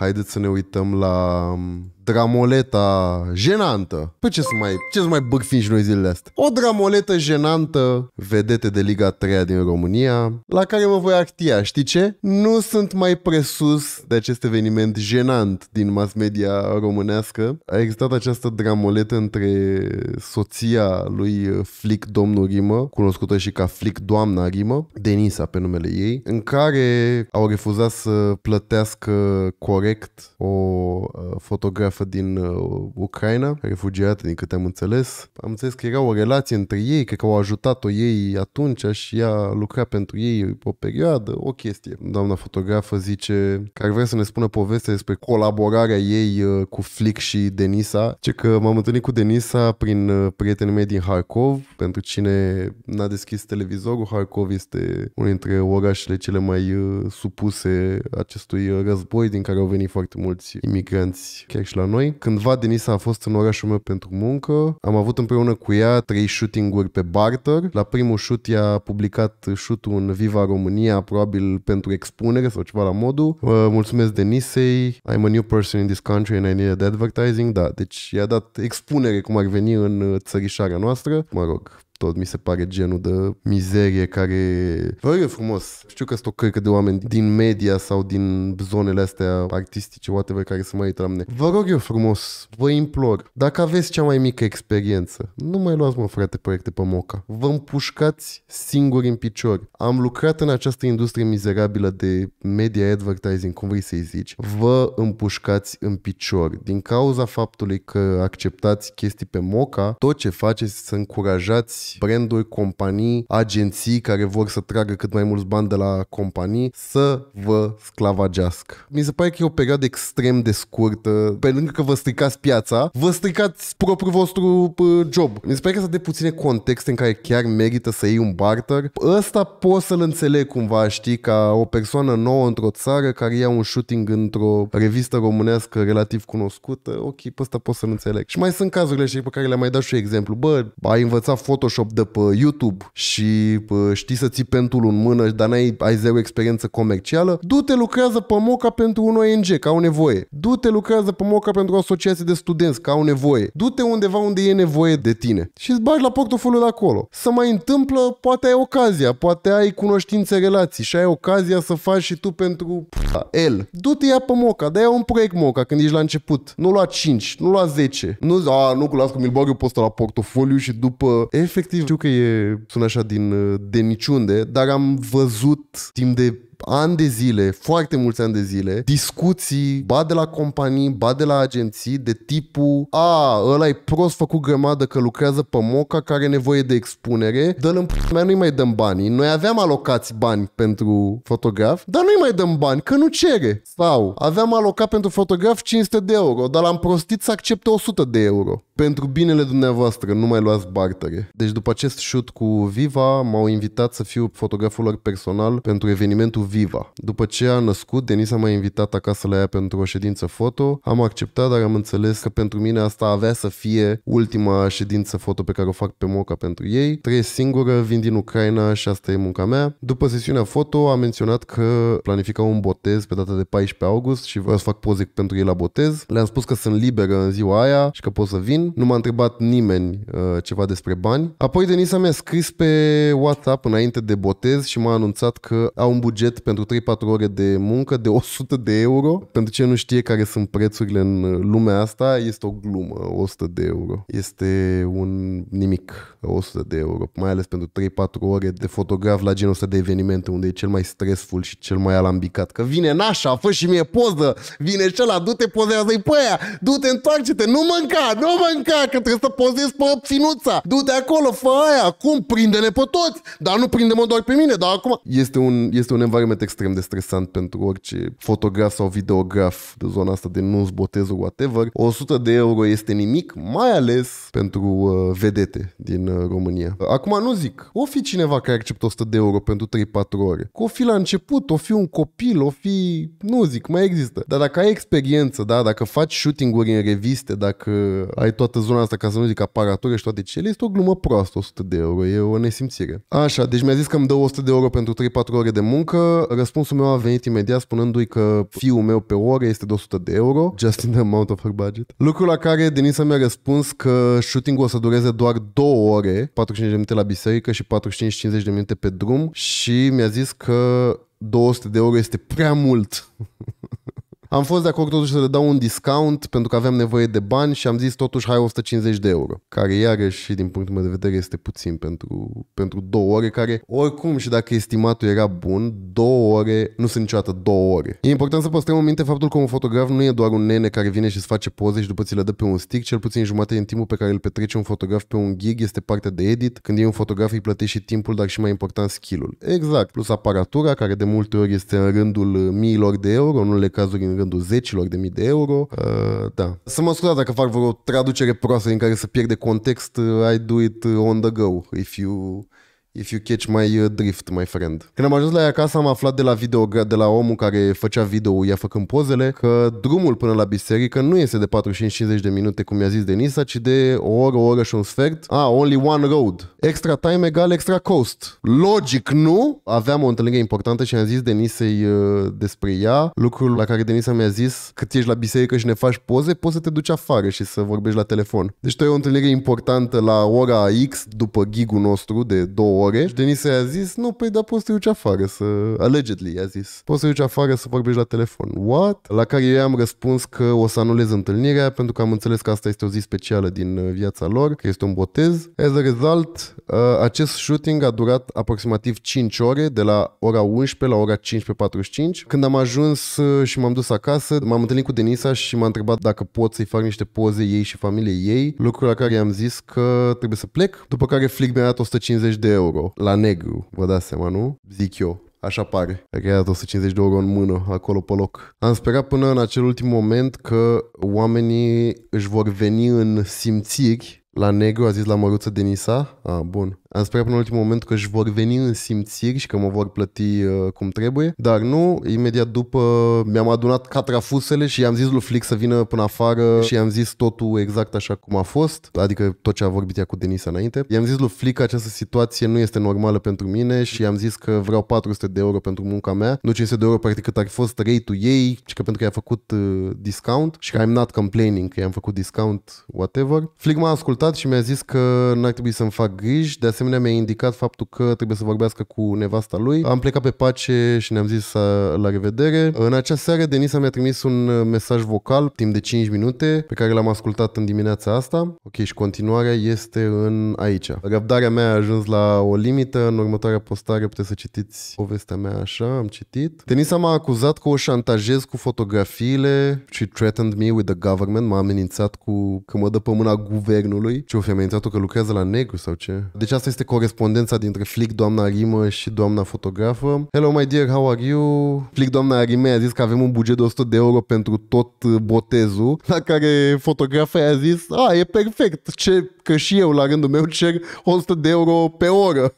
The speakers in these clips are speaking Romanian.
haideți să ne uităm la dramoleta jenantă. Păi ce să mai, ce să mai bârfim și noi zilele astea? O dramoletă jenantă, vedete de Liga 3 din România, la care mă voi actia, știi ce? Nu sunt mai presus de acest eveniment jenant din mass media românească. A existat această dramoletă între soția lui Flick Domnul Rimă, cunoscută și ca Flick Doamna Rimă, Denisa pe numele ei, în care au refuzat să plătească corect o uh, fotografie jertfă din uh, Ucraina, refugiată din câte am înțeles. Am înțeles că era o relație între ei, cred că au ajutat-o ei atunci și ea lucra pentru ei o perioadă, o chestie. Doamna fotografă zice că ar vrea să ne spună poveste despre colaborarea ei uh, cu Flick și Denisa. Ce că m-am întâlnit cu Denisa prin uh, prietenii mei din Harkov. Pentru cine n-a deschis televizorul, Harkov este unul dintre orașele cele mai uh, supuse acestui uh, război din care au venit foarte mulți imigranți chiar și la noi. Cândva Denisa a fost în orașul meu pentru muncă. Am avut împreună cu ea trei shooting-uri pe barter. La primul shoot i a publicat shoot în Viva România, probabil pentru expunere sau ceva la modul. Uh, mulțumesc Denisei, I'm a new person in this country and I needed advertising. Da, deci i-a dat expunere cum ar veni în uh, țărișarea noastră. Mă rog, tot mi se pare genul de mizerie care... Vă râd frumos, știu că sunt o cărcă de oameni din media sau din zonele astea artistice, whatever, care să mai tramne. Vă rog eu frumos, vă implor, dacă aveți cea mai mică experiență, nu mai luați, mă, frate, proiecte pe moca. Vă împușcați singuri în picior. Am lucrat în această industrie mizerabilă de media advertising, cum vrei să-i zici. Vă împușcați în picior. Din cauza faptului că acceptați chestii pe moca, tot ce faceți să încurajați mulți branduri, companii, agenții care vor să tragă cât mai mulți bani de la companii să vă sclavagească. Mi se pare că e o perioadă extrem de scurtă. Pe lângă că vă stricați piața, vă stricați propriul vostru job. Mi se pare că sunt de puține contexte în care chiar merită să iei un barter. Ăsta poți să-l înțeleg cumva, știi, ca o persoană nouă într-o țară care ia un shooting într-o revistă românească relativ cunoscută. Ok, pe ăsta poți să-l înțeleg. Și mai sunt cazurile și pe care le-am mai dat și eu exemplu. Bă, ai învățat Photoshop workshop de pe YouTube și pă, știi să ții pentul în mână, dar n-ai ai zeu experiență comercială, du-te lucrează pe moca pentru un ONG, că au nevoie. Du-te lucrează pe moca pentru o asociație de studenți, că au nevoie. Du-te undeva unde e nevoie de tine și îți bagi la portofoliul de acolo. Să mai întâmplă, poate ai ocazia, poate ai cunoștințe, relații și ai ocazia să faci și tu pentru el. Du-te ia pe moca, e un proiect moca când ești la început. Nu lua 5, nu lua 10. Nu, a, nu, las că mi-l bag eu pe ăsta la portofoliu și după F efectiv știu că e, sună așa din uh, de niciunde, dar am văzut timp de ani de zile, foarte mulți ani de zile, discuții, ba de la companii, ba de la agenții, de tipul a, ăla e prost făcut grămadă că lucrează pe moca, care are nevoie de expunere, dă-l în mea, nu-i mai dăm banii. Noi aveam alocați bani pentru fotograf, dar nu-i mai dăm bani, că nu cere. Sau aveam alocat pentru fotograf 500 de euro, dar l-am prostit să accepte 100 de euro pentru binele dumneavoastră, nu mai luați bartere. Deci după acest shoot cu Viva, m-au invitat să fiu fotograful lor personal pentru evenimentul Viva. După ce a născut, Denisa m-a invitat acasă la ea pentru o ședință foto. Am acceptat, dar am înțeles că pentru mine asta avea să fie ultima ședință foto pe care o fac pe Moca pentru ei. Trei singură, vin din Ucraina și asta e munca mea. După sesiunea foto, am menționat că planificau un botez pe data de 14 august și vreau să fac poze pentru ei la botez. Le-am spus că sunt liberă în ziua aia și că pot să vin nu m-a întrebat nimeni uh, ceva despre bani. Apoi Denisa mi-a scris pe WhatsApp înainte de botez și m-a anunțat că au un buget pentru 3-4 ore de muncă de 100 de euro. Pentru ce nu știe care sunt prețurile în lumea asta, este o glumă, 100 de euro. Este un nimic. 100 de euro, mai ales pentru 3-4 ore de fotograf la genul ăsta de evenimente unde e cel mai stresful și cel mai alambicat. Că vine nașa, fă și mie poză, vine ăla, du-te pozează-i pe aia, du-te întoarce-te, nu mânca, nu mânca, că trebuie să pozezi pe obținuța, du-te acolo, fă aia, acum prinde-ne pe toți, dar nu prinde-mă doar pe mine, dar acum... Este un, este un environment extrem de stresant pentru orice fotograf sau videograf de zona asta de nu-ți botezuri, whatever. 100 de euro este nimic, mai ales pentru uh, vedete din Uh, România. Acum nu zic, o fi cineva care acceptă 100 de euro pentru 3-4 ore. Că o fi la început, o fi un copil, o fi... Nu zic, mai există. Dar dacă ai experiență, da, dacă faci shooting-uri în reviste, dacă ai toată zona asta, ca să nu zic aparatură și toate cele, este o glumă proastă 100 de euro, e o nesimțire. Așa, deci mi-a zis că îmi dă 100 de euro pentru 3-4 ore de muncă. Răspunsul meu a venit imediat spunându-i că fiul meu pe oră este de 100 de euro, just in the amount of her budget. Lucru la care Denisa mi-a răspuns că shooting-ul o să dureze doar două ore ore, 45 de minute la biserică și 45-50 de minute pe drum și mi-a zis că 200 de euro este prea mult. Am fost de acord totuși să le dau un discount pentru că aveam nevoie de bani și am zis totuși hai 150 de euro, care iarăși din punctul meu de vedere este puțin pentru, pentru două ore, care oricum și dacă estimatul era bun, două ore nu sunt niciodată două ore. E important să păstrăm în minte faptul că un fotograf nu e doar un nene care vine și îți face poze și după ți le dă pe un stick, cel puțin jumătate din timpul pe care îl petrece un fotograf pe un gig este partea de edit, când e un fotograf îi plătești și timpul, dar și mai important skill-ul. Exact, plus aparatura, care de multe ori este în rândul uh, miilor de euro, în unele cazuri în rândul zecilor de mii de euro. Uh, da. Să mă scuzați dacă fac vreo traducere proastă în care să pierde context, uh, I do it on the go if you If you catch my uh, drift, my friend. Când am ajuns la ea acasă, am aflat de la, video, de la omul care făcea video ia făcând pozele, că drumul până la biserică nu este de 45-50 de minute, cum mi-a zis Denisa, ci de o oră, o oră și un sfert. Ah, only one road. Extra time egal extra cost. Logic, nu? Aveam o întâlnire importantă și am zis Denisei uh, despre ea, lucrul la care Denisa mi-a zis, cât ești la biserică și ne faci poze, poți să te duci afară și să vorbești la telefon. Deci tu e o întâlnire importantă la ora X după gigul nostru de două ore și Denise i-a zis, nu, păi da, poți să te duci afară să... Allegedly, i-a zis. Poți să te duci afară să vorbești la telefon. What? La care eu am răspuns că o să anulez întâlnirea pentru că am înțeles că asta este o zi specială din uh, viața lor, că este un botez. As a result, uh, acest shooting a durat aproximativ 5 ore, de la ora 11 la ora 15.45. Când am ajuns uh, și m-am dus acasă, m-am întâlnit cu Denisa și m-a întrebat dacă pot să-i fac niște poze ei și familiei ei, lucru la care i-am zis că trebuie să plec, după care flic mi-a dat 150 de euro euro la negru, vă dați seama, nu? Zic eu. Așa pare. Dacă ai dat 150 de euro în mână, acolo pe loc. Am sperat până în acel ultim moment că oamenii își vor veni în simțiri la negru a zis la Măruță Denisa? A, ah, bun. Am sperat până în ultimul moment că își vor veni în simțiri și că mă vor plăti uh, cum trebuie, dar nu, imediat după mi-am adunat catrafusele și i-am zis lui Flick să vină până afară și i-am zis totul exact așa cum a fost, adică tot ce a vorbit ea cu Denisa înainte. I-am zis lui Flick că această situație nu este normală pentru mine și i-am zis că vreau 400 de euro pentru munca mea, nu 500 de euro practic cât ar fi fost rate-ul ei și că pentru că i-a făcut uh, discount și că I'm not complaining că i-am făcut discount, whatever. Flick m-a ascultat ascultat și mi-a zis că n-ar trebui să-mi fac griji. De asemenea, mi-a indicat faptul că trebuie să vorbească cu nevasta lui. Am plecat pe pace și ne-am zis la revedere. În acea seară, Denisa mi-a trimis un mesaj vocal timp de 5 minute pe care l-am ascultat în dimineața asta. Ok, și continuarea este în aici. Răbdarea mea a ajuns la o limită. În următoarea postare puteți să citiți povestea mea așa, am citit. Denisa m-a acuzat că o șantajez cu fotografiile și threatened me with the government. M-a amenințat cu că mă dă pe mâna guvernului lui Ce o femeie că lucrează la negru sau ce. Deci asta este corespondența dintre Flick, doamna Rimă și doamna fotografă. Hello my dear, how are you? Flick, doamna Rimă a zis că avem un buget de 100 de euro pentru tot uh, botezul, la care fotografa i-a zis, a, e perfect, ce, că și eu la rândul meu cer 100 de euro pe oră.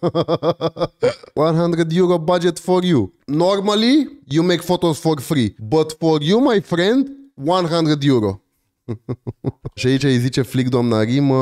100 euro budget for you. Normally, you make photos for free, but for you, my friend, 100 euro. și aici îi zice flic doamna Rimă,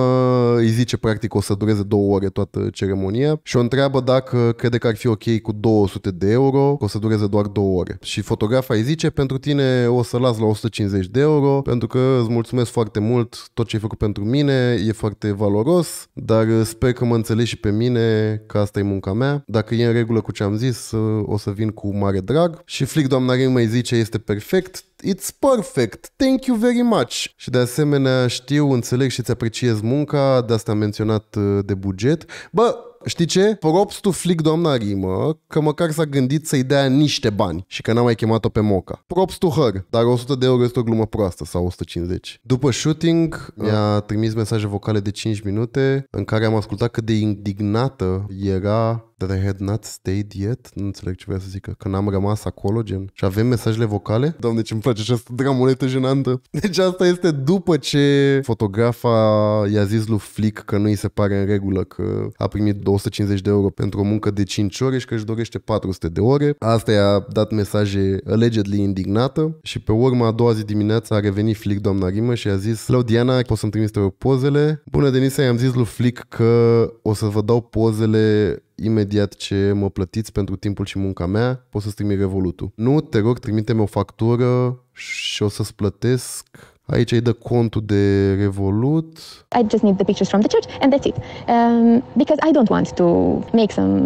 îi zice practic o să dureze două ore toată ceremonia și o întreabă dacă crede că ar fi ok cu 200 de euro, că o să dureze doar două ore. Și fotografa îi zice, pentru tine o să las la 150 de euro, pentru că îți mulțumesc foarte mult tot ce ai făcut pentru mine, e foarte valoros, dar sper că mă înțelegi și pe mine că asta e munca mea. Dacă e în regulă cu ce am zis, o să vin cu mare drag. Și flic doamna Rimă îi zice, este perfect, It's perfect. Thank you very much. Și de asemenea știu, înțeleg și îți apreciez munca, de asta am menționat uh, de buget. Bă, știi ce? Props to Flick doamna Rimă, că măcar s-a gândit să-i dea niște bani și că n-a mai chemat-o pe Moca. Props to her, dar 100 de euro este o glumă proastă sau 150. După shooting, uh. mi-a trimis mesaje vocale de 5 minute în care am ascultat cât de indignată era That I had not stayed yet? Nu înțeleg ce vrea să zică. Că n-am rămas acolo, gen. Și avem mesajele vocale? Doamne, ce-mi place această dramuletă jenantă. Deci asta este după ce fotografa i-a zis lui Flick că nu i se pare în regulă că a primit 250 de euro pentru o muncă de 5 ore și că își dorește 400 de ore. Asta i-a dat mesaje allegedly indignată și pe urmă a doua zi dimineața a revenit Flick doamna Rimă și a zis Hello Diana, poți să-mi trimiți pozele? Bună Denisa, i-am zis lui Flick că o să vă dau pozele imediat ce mă plătiți pentru timpul și munca mea, poți să-ți trimi Revolutul. Nu, te rog, trimite-mi o factură și o să-ți plătesc Aici îi dă contul de Revolut. I just need the pictures from the church and that's it. Um, because I don't want to make some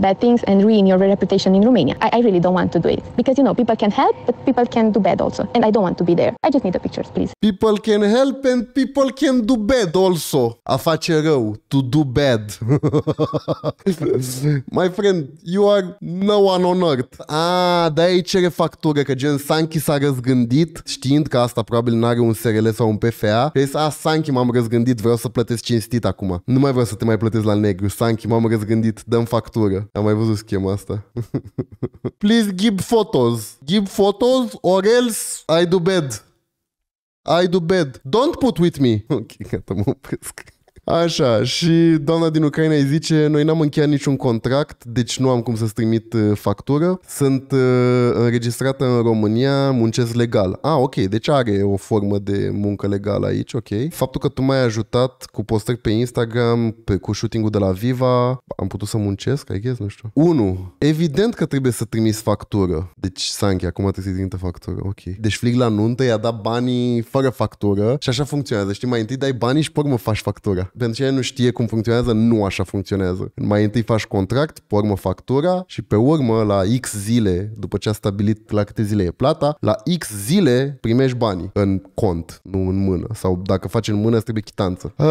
bad things and ruin your reputation in Romania. I, I really don't want to do it. Because, you know, people can help, but people can do bad also. And I don't want to be there. I just need the pictures, please. People can help and people can do bad also. A face rău. To do bad. My friend, you are no one on earth. Ah, de aici cere factură, că gen Sanchi s-a răzgândit, știind că asta probabil n-a are un SRL sau un PFA Ei ai a, ah, Sanchi m-am răzgândit, vreau să plătesc cinstit acum. Nu mai vreau să te mai plătesc la negru. Sanchi, m-am răzgândit, dăm factură. Am mai văzut schema asta. Please give photos. Give photos or else I do bad. I do bad. Don't put with me. Ok, gata, mă opresc. Așa, și doamna din Ucraina îi zice, noi n-am încheiat niciun contract, deci nu am cum să-ți trimit uh, factură, sunt uh, înregistrată în România, muncesc legal. Ah, ok, deci are o formă de muncă legală aici, ok. Faptul că tu m-ai ajutat cu postări pe Instagram, pe, cu shooting-ul de la Viva, am putut să muncesc, I guess, nu știu. 1. Evident că trebuie să trimiți factură. Deci, Sanchi, acum trebuie să-i trimită factură, ok. Deci flig la nuntă, i-a dat banii fără factură și așa funcționează. Știi, mai întâi dai banii și pe urmă faci factura. Pentru cine nu știe cum funcționează, nu așa funcționează. Mai întâi faci contract, pe urmă factura și pe urmă la X zile, după ce a stabilit la câte zile e plata, la X zile primești banii în cont, nu în mână. Sau dacă faci în mână, îți trebuie chitanță. Uh,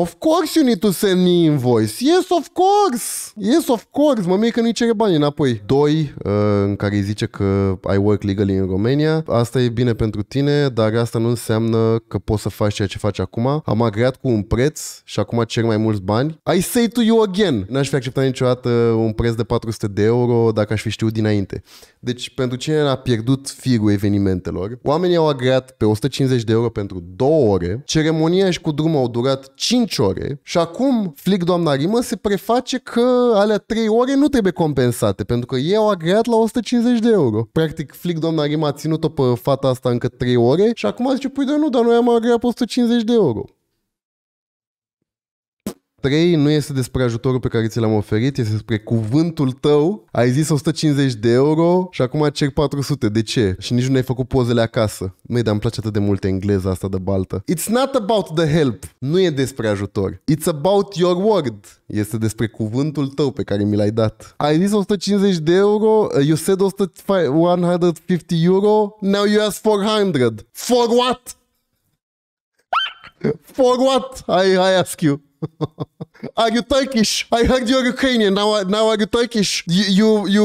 of course you need to send me invoice. Yes, of course! Yes, of course! Mă mie că nu-i cere banii înapoi. Doi, Uh, în care îi zice că I work legally în România. Asta e bine pentru tine, dar asta nu înseamnă că poți să faci ceea ce faci acum. Am agreat cu un preț și acum cer mai mulți bani, I say to you again. N-aș fi acceptat niciodată un preț de 400 de euro dacă aș fi știut dinainte. Deci, pentru cine a pierdut firul evenimentelor, oamenii au agreat pe 150 de euro pentru două ore, ceremonia și cu drumul au durat 5 ore și acum Flic Doamna Rimă se preface că alea 3 ore nu trebuie compensate, pentru că ei au agreat la 150 de euro. Practic, Flic Doamna Rimă a ținut-o pe fata asta încă 3 ore și acum zice, păi dar nu, dar noi am agreat pe 150 de euro. 3 nu este despre ajutorul pe care ți l-am oferit, este despre cuvântul tău. Ai zis 150 de euro și acum cer 400. De ce? Și nici nu ai făcut pozele acasă. Măi, dar îmi place atât de mult engleza asta de baltă. It's not about the help. Nu e despre ajutor. It's about your word. Este despre cuvântul tău pe care mi l-ai dat. Ai zis 150 de euro, uh, you said 150 euro, now you ask 400. For what? For what? I, I ask you. are you Turkish? I heard you're Ukrainian. Now, now are you Turkish? You, you,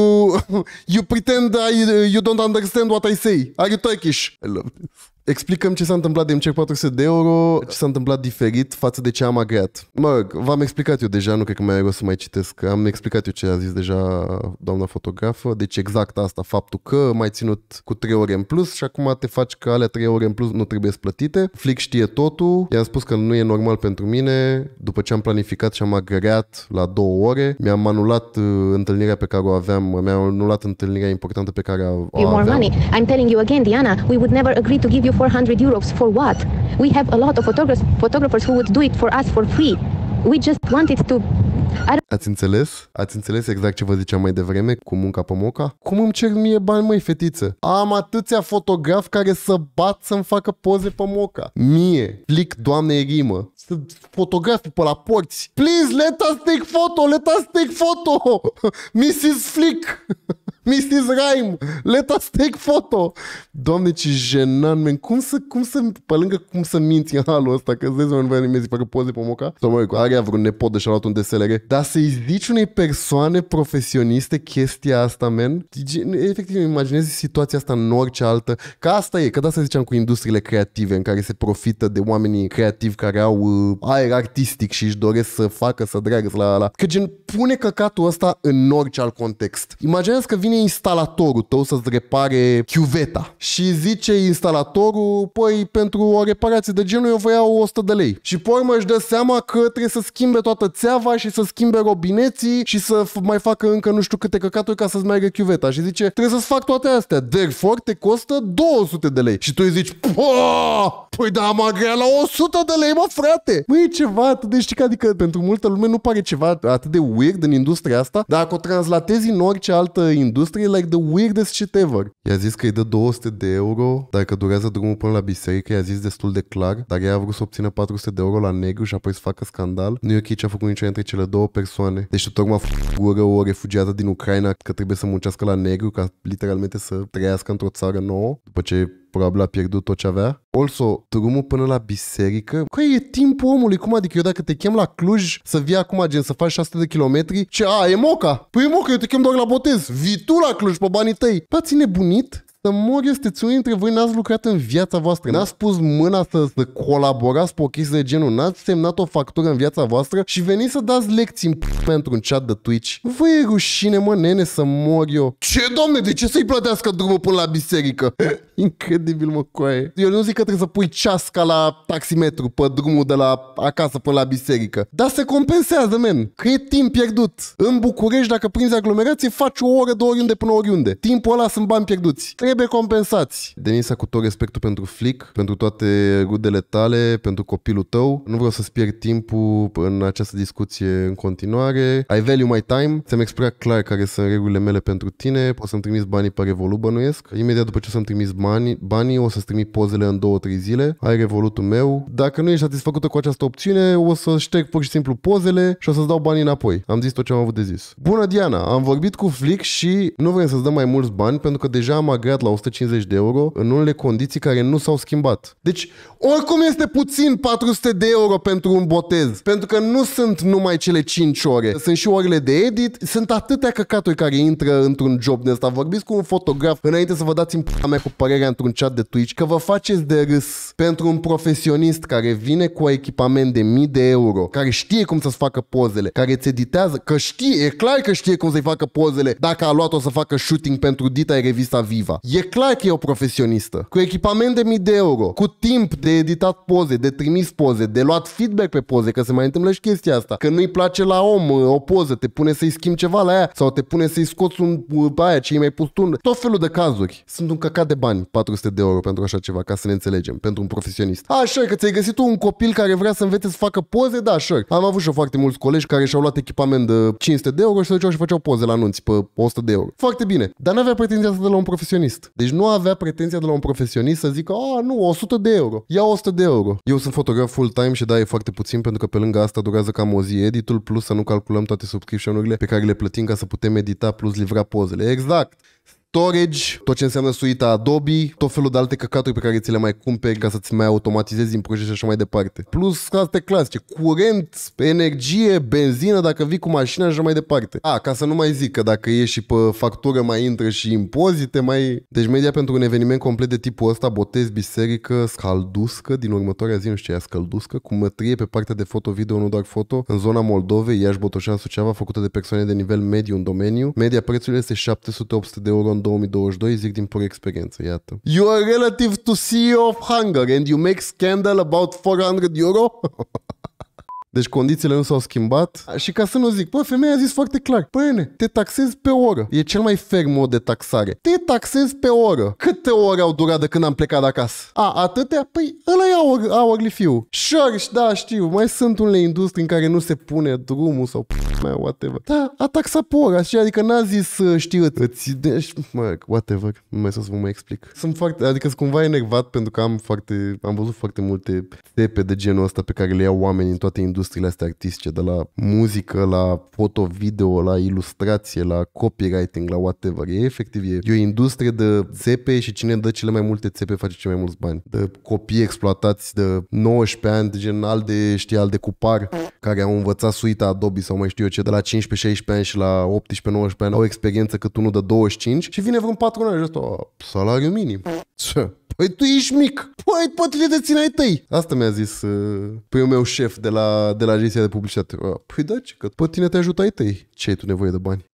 you, you pretend that you don't understand what I say. Are you Turkish? I love this. Explicăm ce s-a întâmplat de MC400 de euro, da. ce s-a întâmplat diferit față de ce am agreat. Mă rog, v-am explicat eu deja, nu cred că mai are rost să mai citesc. Am explicat eu ce a zis deja doamna fotografă, deci exact asta, faptul că mai ținut cu 3 ore în plus și acum te faci că alea 3 ore în plus nu trebuie plătite. Flick știe totul, i-am spus că nu e normal pentru mine, după ce am planificat și am agreat la 2 ore, mi-am anulat uh, întâlnirea pe care o aveam, mi-am anulat întâlnirea importantă pe care o aveam. I'm telling you again, Diana, we would never agree to give you 400 euros for what? We have a lot of photographers, photographers who would do it for us for free. We just wanted to Ați înțeles? Ați înțeles exact ce vă ziceam mai devreme cu munca pe moca? Cum îmi cer mie bani, măi, fetiță? Am atâția fotografi care să bat să-mi facă poze pe moca. Mie, plic doamne rimă, să fotografii pe la porți. Please, let us take photo, let us take photo! Mrs. Flick! Mrs. Rhyme, let us take photo. Doamne, ce jenant, men. Cum să, cum să, pe lângă cum să minți în halul ăsta, că mă, nu oameni nimeni să facă poze pe moca? Sau mă, are vreun nepot de și-a luat un DSLR. Dar să-i zici unei persoane profesioniste chestia asta, men. efectiv îmi imaginez situația asta în orice altă. Că asta e, că da să ziceam cu industriile creative în care se profită de oamenii creativi care au uh, aer artistic și își doresc să facă, să dragă, la la. Că gen, pune căcatul ăsta în orice alt context. Imaginează că vin vine instalatorul tău să-ți repare chiuveta și zice instalatorul, păi pentru o reparație de genul eu vă iau 100 de lei. Și pe urmă își dă seama că trebuie să schimbe toată țeava și să schimbe robineții și să mai facă încă nu știu câte căcaturi ca să-ți meargă chiuveta. Și zice, trebuie să-ți fac toate astea, therefore te costă 200 de lei. Și tu îi zici, păi da, am agrea la 100 de lei, mă frate! Măi, e ceva atât de șticat, adică pentru multă lume nu pare ceva atât de weird în industria asta, dar dacă o translatezi în orice altă industrie, e like the weirdest shit ever. I-a zis că îi dă 200 de euro dacă durează drumul până la biserică, i-a zis destul de clar, dar ea a vrut să obțină 400 de euro la negru și apoi să facă scandal. Nu e ok ce a făcut nicio între cele două persoane. Deci tocmai a gură o refugiată din Ucraina că trebuie să muncească la negru ca literalmente să trăiască într-o țară nouă după ce probabil a pierdut tot ce avea. Also, drumul până la biserică? Că e timpul omului, cum adică eu dacă te chem la Cluj să vii acum gen să faci 600 de kilometri, ce a, e moca? Păi e moca, eu te chem doar la botez, vii tu la Cluj pe banii tăi. Păi ține bunit? să ți între voi, n-ați lucrat în viața voastră, n-ați pus mâna să, să colaborați pe o chestie de genul, n-ați semnat o factură în viața voastră și veniți să dați lecții în pentru un chat de Twitch. Vă e rușine, mă, nene, să mor eu. Ce, domne, de ce să-i plătească drumul până la biserică? Incredibil, mă, coaie. Eu nu zic că trebuie să pui ceasca la taximetru pe drumul de la acasă până la biserică. Dar se compensează, men, că e timp pierdut. În București, dacă prinzi aglomerație, faci o oră, două oriunde până oriunde. Timpul ăla sunt bani pierduți trebuie compensați. Denisa, cu tot respectul pentru Flick, pentru toate rudele tale, pentru copilul tău, nu vreau să-ți pierd timpul în această discuție în continuare. I value my time, ți-am explicat clar care sunt regulile mele pentru tine, poți să-mi trimiți banii pe Revolut, bănuiesc. Imediat după ce o să-mi trimiți banii, banii o să-ți trimit pozele în 2-3 zile, ai Revolutul meu. Dacă nu ești satisfăcută cu această opțiune, o să șterg pur și simplu pozele și o să-ți dau banii înapoi. Am zis tot ce am avut de zis. Bună, Diana! Am vorbit cu Flick și nu vrem să-ți dăm mai mulți bani pentru că deja am agreat negociat la 150 de euro în unele condiții care nu s-au schimbat. Deci, oricum este puțin 400 de euro pentru un botez, pentru că nu sunt numai cele 5 ore, sunt și orele de edit, sunt atâtea căcaturi care intră într-un job de ăsta. Vorbiți cu un fotograf înainte să vă dați în p- mea cu părerea într-un chat de Twitch că vă faceți de râs pentru un profesionist care vine cu echipament de mii de euro, care știe cum să-ți facă pozele, care îți editează, că știe, e clar că știe cum să-i facă pozele dacă a luat-o să facă shooting pentru Dita e revista Viva. E clar că e o profesionistă. Cu echipament de mii de euro, cu timp de editat poze, de trimis poze, de luat feedback pe poze, că se mai întâmplă și chestia asta. Că nu-i place la om uh, o poză, te pune să-i schimbi ceva la ea sau te pune să-i scoți un uh, pe aia ce i mai pus tun. Tot felul de cazuri. Sunt un căcat de bani, 400 de euro pentru așa ceva, ca să ne înțelegem, pentru un profesionist. Așa că ți-ai găsit tu un copil care vrea să învețe să facă poze, da, așa. Am avut și foarte mulți colegi care și-au luat echipament de 500 de euro și se duceau și făceau poze la anunți pe 100 de euro. Foarte bine, dar n-avea pretenția să de la un profesionist profesionist. Deci nu avea pretenția de la un profesionist să zică, a, ah, nu, 100 de euro, ia 100 de euro. Eu sunt fotograf full-time și da, e foarte puțin pentru că pe lângă asta durează cam o zi editul, plus să nu calculăm toate subscription-urile pe care le plătim ca să putem edita, plus livra pozele. Exact! storage, tot ce înseamnă suita Adobe, tot felul de alte căcaturi pe care ți le mai cumperi ca să-ți mai automatizezi din proiect și așa mai departe. Plus alte clasice, curent, energie, benzină dacă vii cu mașina și așa mai departe. A, ca să nu mai zic că dacă ieși și pe factură mai intră și impozite, mai... Deci media pentru un eveniment complet de tipul ăsta, botez, biserică, scalduscă, din următoarea zi, nu știu ce scalduscă, cu mătrie pe partea de foto-video, nu doar foto, în zona Moldovei, Iași, Botoșan, Suceava, făcută de persoane de nivel mediu în domeniu. Media prețului este 700-800 de euro în 2022, zic din pur experiență, iată. You are relative to CEO of Hunger and you make scandal about 400 euro? Deci condițiile nu s-au schimbat și ca să nu zic, bă, femeia a zis foarte clar, păine, te taxezi pe oră. E cel mai fer mod de taxare. Te taxezi pe oră. Câte ore au durat de când am plecat de acasă? A, atâtea? Păi ăla e hour, hourly fiu. Sure, da, știu, mai sunt unele industrie în care nu se pune drumul sau mea, whatever. Da, a taxat pora, și adică n-a zis, uh, știu, îți deci, mă, whatever, nu mai să vă mai explic. Sunt foarte, adică sunt cumva enervat pentru că am foarte, am văzut foarte multe tepe de genul ăsta pe care le iau oamenii în toate industriile astea artistice, de la muzică, la foto, video, la ilustrație, la copywriting, la whatever. E efectiv, e, e o industrie de țepe și cine dă cele mai multe țepe face cei mai mulți bani. De copii exploatați de 19 ani, de gen al de, știi, al de cupar, care au învățat suita Adobe sau mai știu eu ce, de la 15-16 ani și la 18-19 ani au experiență cât unul de 25 și vine vreun patronaj ăsta, salariu minim. Ce? Păi tu ești mic! Păi poate le dețin ai tăi! Asta mi-a zis uh, primul meu șef de la, de la agenția de publicitate. păi da, ce, că pe tine te ajută ai tăi. Ce ai tu nevoie de bani?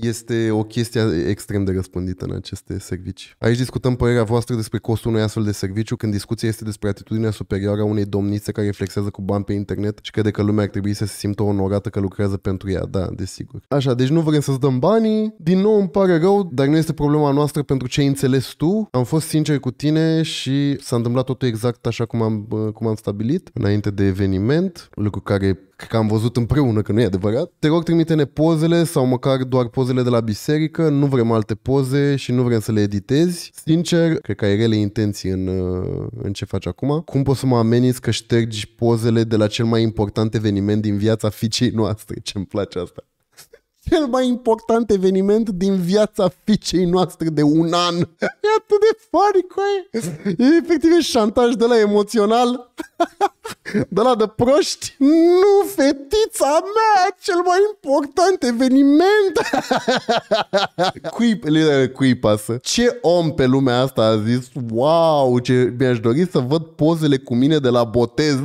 este o chestie extrem de răspândită în aceste servicii. Aici discutăm părerea voastră despre costul unui astfel de serviciu, când discuția este despre atitudinea superioară a unei domnițe care flexează cu bani pe internet și crede că lumea ar trebui să se simtă onorată că lucrează pentru ea. Da, desigur. Așa, deci nu vrem să-ți dăm banii. Din nou îmi pare rău, dar nu este problema noastră pentru ce ai înțeles tu. Am fost sincer cu tine și s-a întâmplat totul exact așa cum am, uh, cum am stabilit înainte de eveniment, lucru care că am văzut împreună, că nu e adevărat. Te rog, trimite-ne pozele sau măcar doar pozele pozele de la biserică, nu vrem alte poze și nu vrem să le editezi. Sincer, cred că ai rele intenții în, uh, în ce faci acum. Cum poți să mă ameniți că ștergi pozele de la cel mai important eveniment din viața ficei noastre? Ce-mi place asta cel mai important eveniment din viața fiicei noastre de un an. E atât de funny, coaie. E efectiv e șantaj de la emoțional. De la de proști. Nu, fetița mea, cel mai important eveniment. Cui, cui pasă? Ce om pe lumea asta a zis, wow, ce mi-aș dori să văd pozele cu mine de la botez.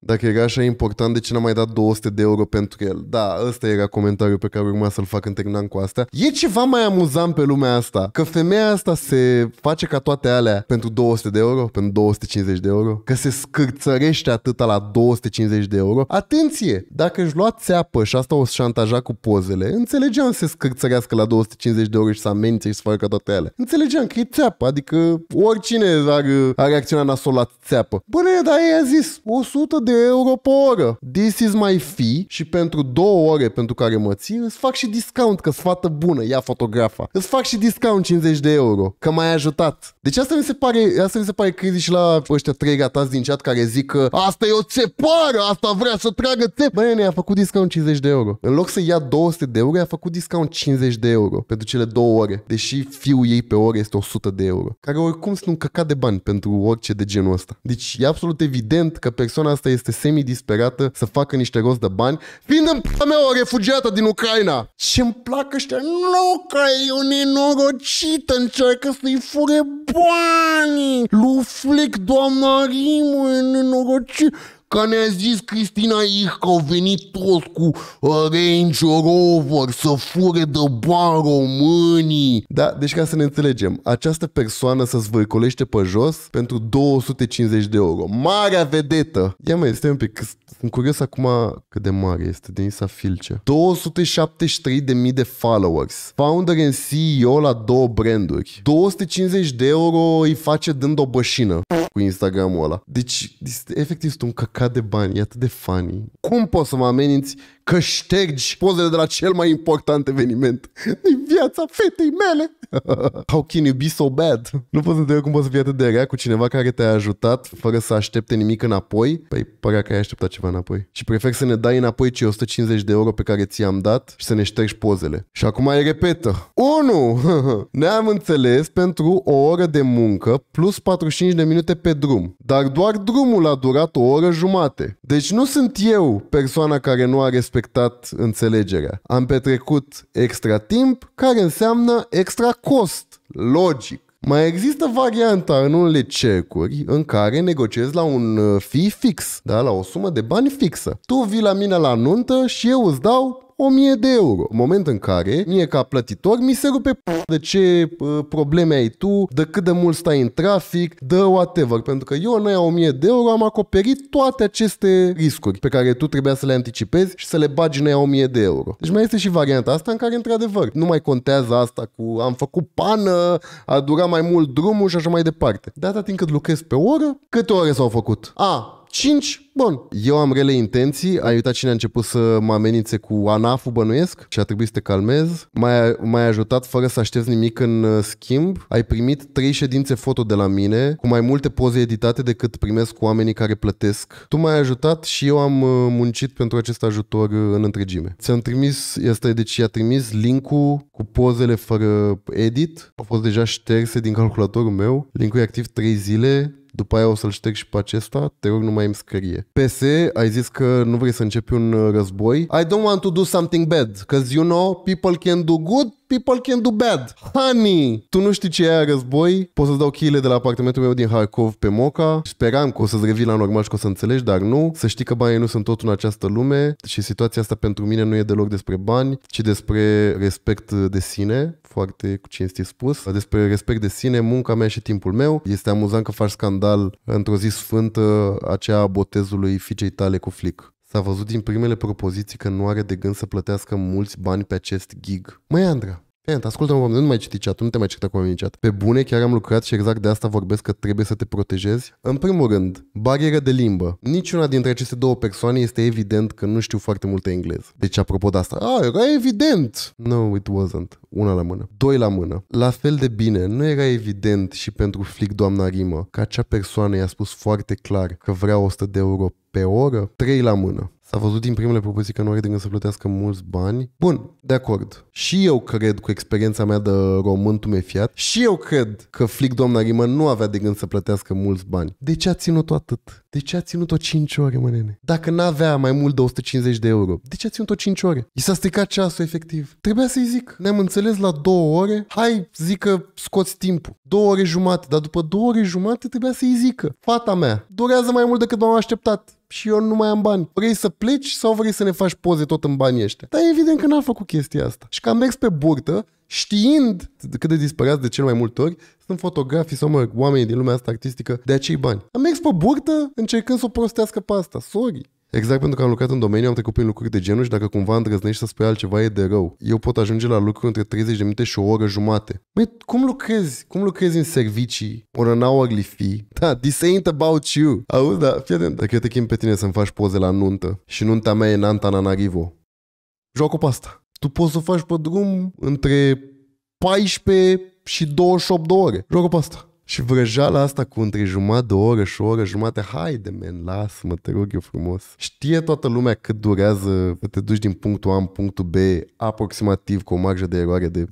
Dacă era așa important, de ce n-am mai dat 200 de euro pentru el? Da, ăsta era comentariul pe care urma să-l fac când terminam cu asta. E ceva mai amuzant pe lumea asta, că femeia asta se face ca toate alea pentru 200 de euro, pentru 250 de euro, că se scârțărește atâta la 250 de euro. Atenție! Dacă își lua țeapă și asta o șantaja cu pozele, înțelegeam să se scârțărească la 250 de euro și să amenințe și să facă toate alea. Înțelegeam că e țeapă, adică oricine ar, ar reacționa nasol la țeapă. Bă, dar ei a zis 100 de euro pe oră. This is my fee și pentru două ore pentru care mă țin îți fac și discount că-s fată bună, ia fotografa. Îți fac și discount 50 de euro, că m-ai ajutat. Deci asta mi se pare, asta mi se pare crizi și la ăștia trei gatați din chat care zic că asta e o țepară, asta vrea să tragă țep. Băi, ne-a făcut discount 50 de euro. În loc să ia 200 de euro, i-a făcut discount 50 de euro pentru cele două ore. Deși fiul ei pe oră este 100 de euro. Care oricum sunt un căcat de bani pentru orice de genul ăsta. Deci e absolut evident că persoana asta este este semi-disperată să facă niște rost de bani, fiind în p***a mea o refugiată din Ucraina. ce îmi plac ăștia? Nu că e o nenorocită, încearcă să-i fure banii. Lu Flick, doamna Rimu, e nenorocită. Că ne-a zis Cristina Ih că au venit toți cu uh, Range Rover să fure de bani românii. Da, deci ca să ne înțelegem, această persoană să zvârcolește pe jos pentru 250 de euro. Marea vedetă! Ia mai este un pic, sunt curios acum cât de mare este Denisa Filce. 273 de followers. Founder and CEO la două branduri. 250 de euro îi face dând o bășină cu Instagramul ăla. Deci, efectiv, sunt un căcat căcat de bani, e atât de funny. Cum poți să mă ameninți că ștergi pozele de la cel mai important eveniment. Din viața fetei mele. How can you be so bad? Nu poți să cum poți să fii atât de rea cu cineva care te-a ajutat fără să aștepte nimic înapoi. Păi părea că ai așteptat ceva înapoi. Și prefer să ne dai înapoi cei 150 de euro pe care ți-am dat și să ne ștergi pozele. Și acum mai repetă. 1. Ne-am înțeles pentru o oră de muncă plus 45 de minute pe drum. Dar doar drumul a durat o oră jumate. Deci nu sunt eu persoana care nu are respect respectat înțelegerea. Am petrecut extra timp, care înseamnă extra cost. Logic. Mai există varianta în unele cercuri în care negociezi la un uh, fee fix, da? la o sumă de bani fixă. Tu vii la mine la nuntă și eu îți dau 1000 de euro. Moment în care mie ca plătitor mi se rupe de ce uh, probleme ai tu, de cât de mult stai în trafic, de whatever. Pentru că eu în aia 1000 de euro am acoperit toate aceste riscuri pe care tu trebuia să le anticipezi și să le bagi în aia 1000 de euro. Deci mai este și varianta asta în care într-adevăr nu mai contează asta cu am făcut pană, a durat mai mult drumul și așa mai departe. De atât timp cât lucrez pe oră, câte ore s-au făcut? A, 5, bun. Eu am rele intenții, ai uitat cine a început să mă amenințe cu anaful bănuiesc și a trebuit să te calmez. M-ai, m-ai ajutat fără să aștepți nimic în uh, schimb. Ai primit 3 ședințe foto de la mine, cu mai multe poze editate decât primesc cu oamenii care plătesc. Tu m-ai ajutat și eu am uh, muncit pentru acest ajutor uh, în întregime. Ți-am trimis, este, deci i-a trimis linkul cu pozele fără edit. Au fost deja șterse din calculatorul meu. Linkul e activ 3 zile după aia o să-l șterg și pe acesta, te rog nu mai îmi scrie. PS, ai zis că nu vrei să începi un uh, război. I don't want to do something bad, because you know, people can do good people can do bad. Honey! Tu nu știi ce e război? Poți să-ți dau cheile de la apartamentul meu din Harkov pe Moca. Speram că o să-ți revii la normal și că o să înțelegi, dar nu. Să știi că banii nu sunt tot în această lume și situația asta pentru mine nu e deloc despre bani, ci despre respect de sine, foarte cinstit spus, despre respect de sine, munca mea și timpul meu. Este amuzant că faci scandal într-o zi sfântă aceea botezului fiicei tale cu flic. S-a văzut din primele propoziții că nu are de gând să plătească mulți bani pe acest gig. Măi, Andra, Tent, ascultă-mă, nu mai citi chat, nu te mai citi acum în chat. Pe bune, chiar am lucrat și exact de asta vorbesc că trebuie să te protejezi. În primul rând, barieră de limbă. Niciuna dintre aceste două persoane este evident că nu știu foarte multă engleză. Deci, apropo de asta, a, era evident! No, it wasn't. Una la mână. Doi la mână. La fel de bine, nu era evident și pentru flic doamna Rimă că acea persoană i-a spus foarte clar că vrea 100 de euro pe oră? Trei la mână. S-a văzut din primele propoziții că nu are de gând să plătească mulți bani. Bun, de acord. Și eu cred, cu experiența mea de român tumefiat, și eu cred că flic doamna Rimă nu avea de gând să plătească mulți bani. De ce a ținut-o atât? De ce a ținut-o 5 ore, mă nene? Dacă n-avea mai mult de 150 de euro, de ce a ținut-o 5 ore? I s-a stricat ceasul, efectiv. Trebuia să-i zic. Ne-am înțeles la 2 ore, hai, zic că scoți timpul. 2 ore jumate, dar după 2 ore jumate trebuia să-i zică. Fata mea, durează mai mult decât m-am așteptat și eu nu mai am bani. Vrei să pleci sau vrei să ne faci poze tot în banii ăștia? Dar evident că n-am făcut chestia asta. Și că am mers pe burtă, știind cât de disperați de cel mai multe ori sunt fotografii sau mă, oamenii din lumea asta artistică de acei bani. Am mers pe burtă încercând să o prostească pe asta. Sorry. Exact pentru că am lucrat în domeniu, am trecut prin lucruri de genul și dacă cumva îndrăznești să spui altceva e de rău. Eu pot ajunge la lucru între 30 de minute și o oră jumate. Măi, cum lucrezi? Cum lucrezi în servicii? Or an hourly fee? Da, this ain't about you. Auzi, da, fii atent. Dacă eu te chem pe tine să-mi faci poze la nuntă și nunta mea e în Antananarivo, joacă pe asta. Tu poți să o faci pe drum între 14 și 28 de ore. Joacă pe asta. Și la asta cu între jumătate de oră și o oră jumate, haide, men, lasă-mă, te rog eu frumos. Știe toată lumea cât durează să te duci din punctul A în punctul B, aproximativ cu o marjă de eroare de 20-30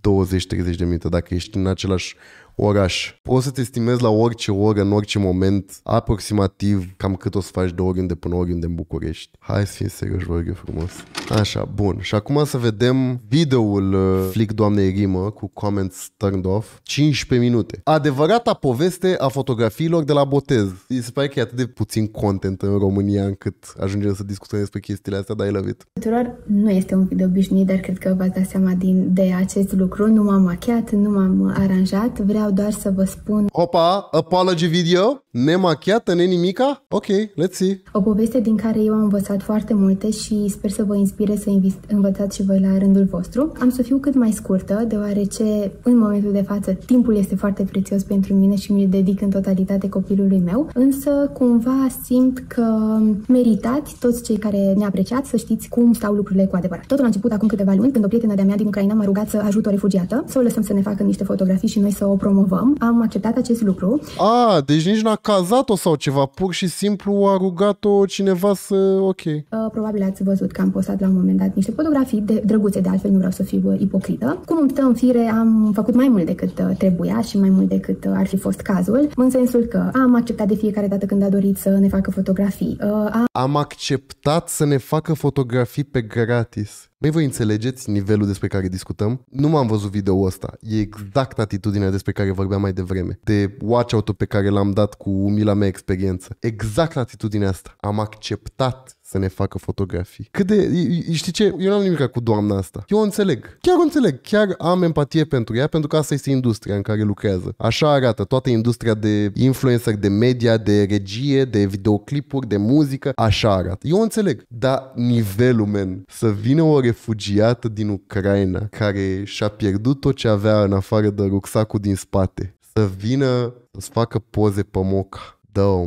de minute, dacă ești în același oraș. Poți să te estimezi la orice oră, în orice moment, aproximativ cam cât o să faci de oriunde până oriunde în București. Hai să fim serioși, vă frumos. Așa, bun. Și acum să vedem videoul uh, Flic Doamnei Rimă cu comments turned off. 15 minute. Adevărata poveste a fotografiilor de la botez. Mi se pare că e atât de puțin content în România încât ajungem să discutăm despre chestiile astea, dar I love it. Tuturor nu este un video obișnuit, dar cred că v-ați dat seama din, de acest lucru. Nu m-am machiat, nu m-am aranjat. Vreau Vreau doar să vă spun... Opa, apology video? Nemachiată, nenimica? Ok, let's see. O poveste din care eu am învățat foarte multe și sper să vă inspire să învățați și voi la rândul vostru. Am să fiu cât mai scurtă, deoarece în momentul de față timpul este foarte prețios pentru mine și mi-l dedic în totalitate copilului meu, însă cumva simt că meritați toți cei care ne apreciați să știți cum stau lucrurile cu adevărat. Totul a început acum câteva luni când o prietenă de-a mea din Ucraina m-a rugat să ajut o refugiată, să o lăsăm să ne facă niște fotografii și noi să o promovăm promovăm, am acceptat acest lucru. A, deci nici n-a cazat-o sau ceva, pur și simplu a rugat-o cineva să... ok. Uh, probabil ați văzut că am postat la un moment dat niște fotografii de drăguțe, de altfel nu vreau să fiu uh, ipocrită. Cum îmi stă în fire, am făcut mai mult decât uh, trebuia și mai mult decât uh, ar fi fost cazul, în sensul că am acceptat de fiecare dată când a dorit să ne facă fotografii. Uh, am... Am acceptat să ne facă fotografii pe gratis. Păi voi înțelegeți nivelul despre care discutăm? Nu m-am văzut video ăsta. E exact atitudinea despre care vorbeam mai devreme. De watch-out-ul pe care l-am dat cu umila mea experiență. Exact atitudinea asta. Am acceptat să ne facă fotografii. Cât de... Știi ce? Eu n-am nimic cu doamna asta. Eu o înțeleg. Chiar o înțeleg. Chiar am empatie pentru ea, pentru că asta este industria în care lucrează. Așa arată toată industria de influencer, de media, de regie, de videoclipuri, de muzică. Așa arată. Eu o înțeleg. Dar nivelul, men, să vină o refugiată din Ucraina care și-a pierdut tot ce avea în afară de rucsacul din spate, să vină să-ți facă poze pe moca. Dă-o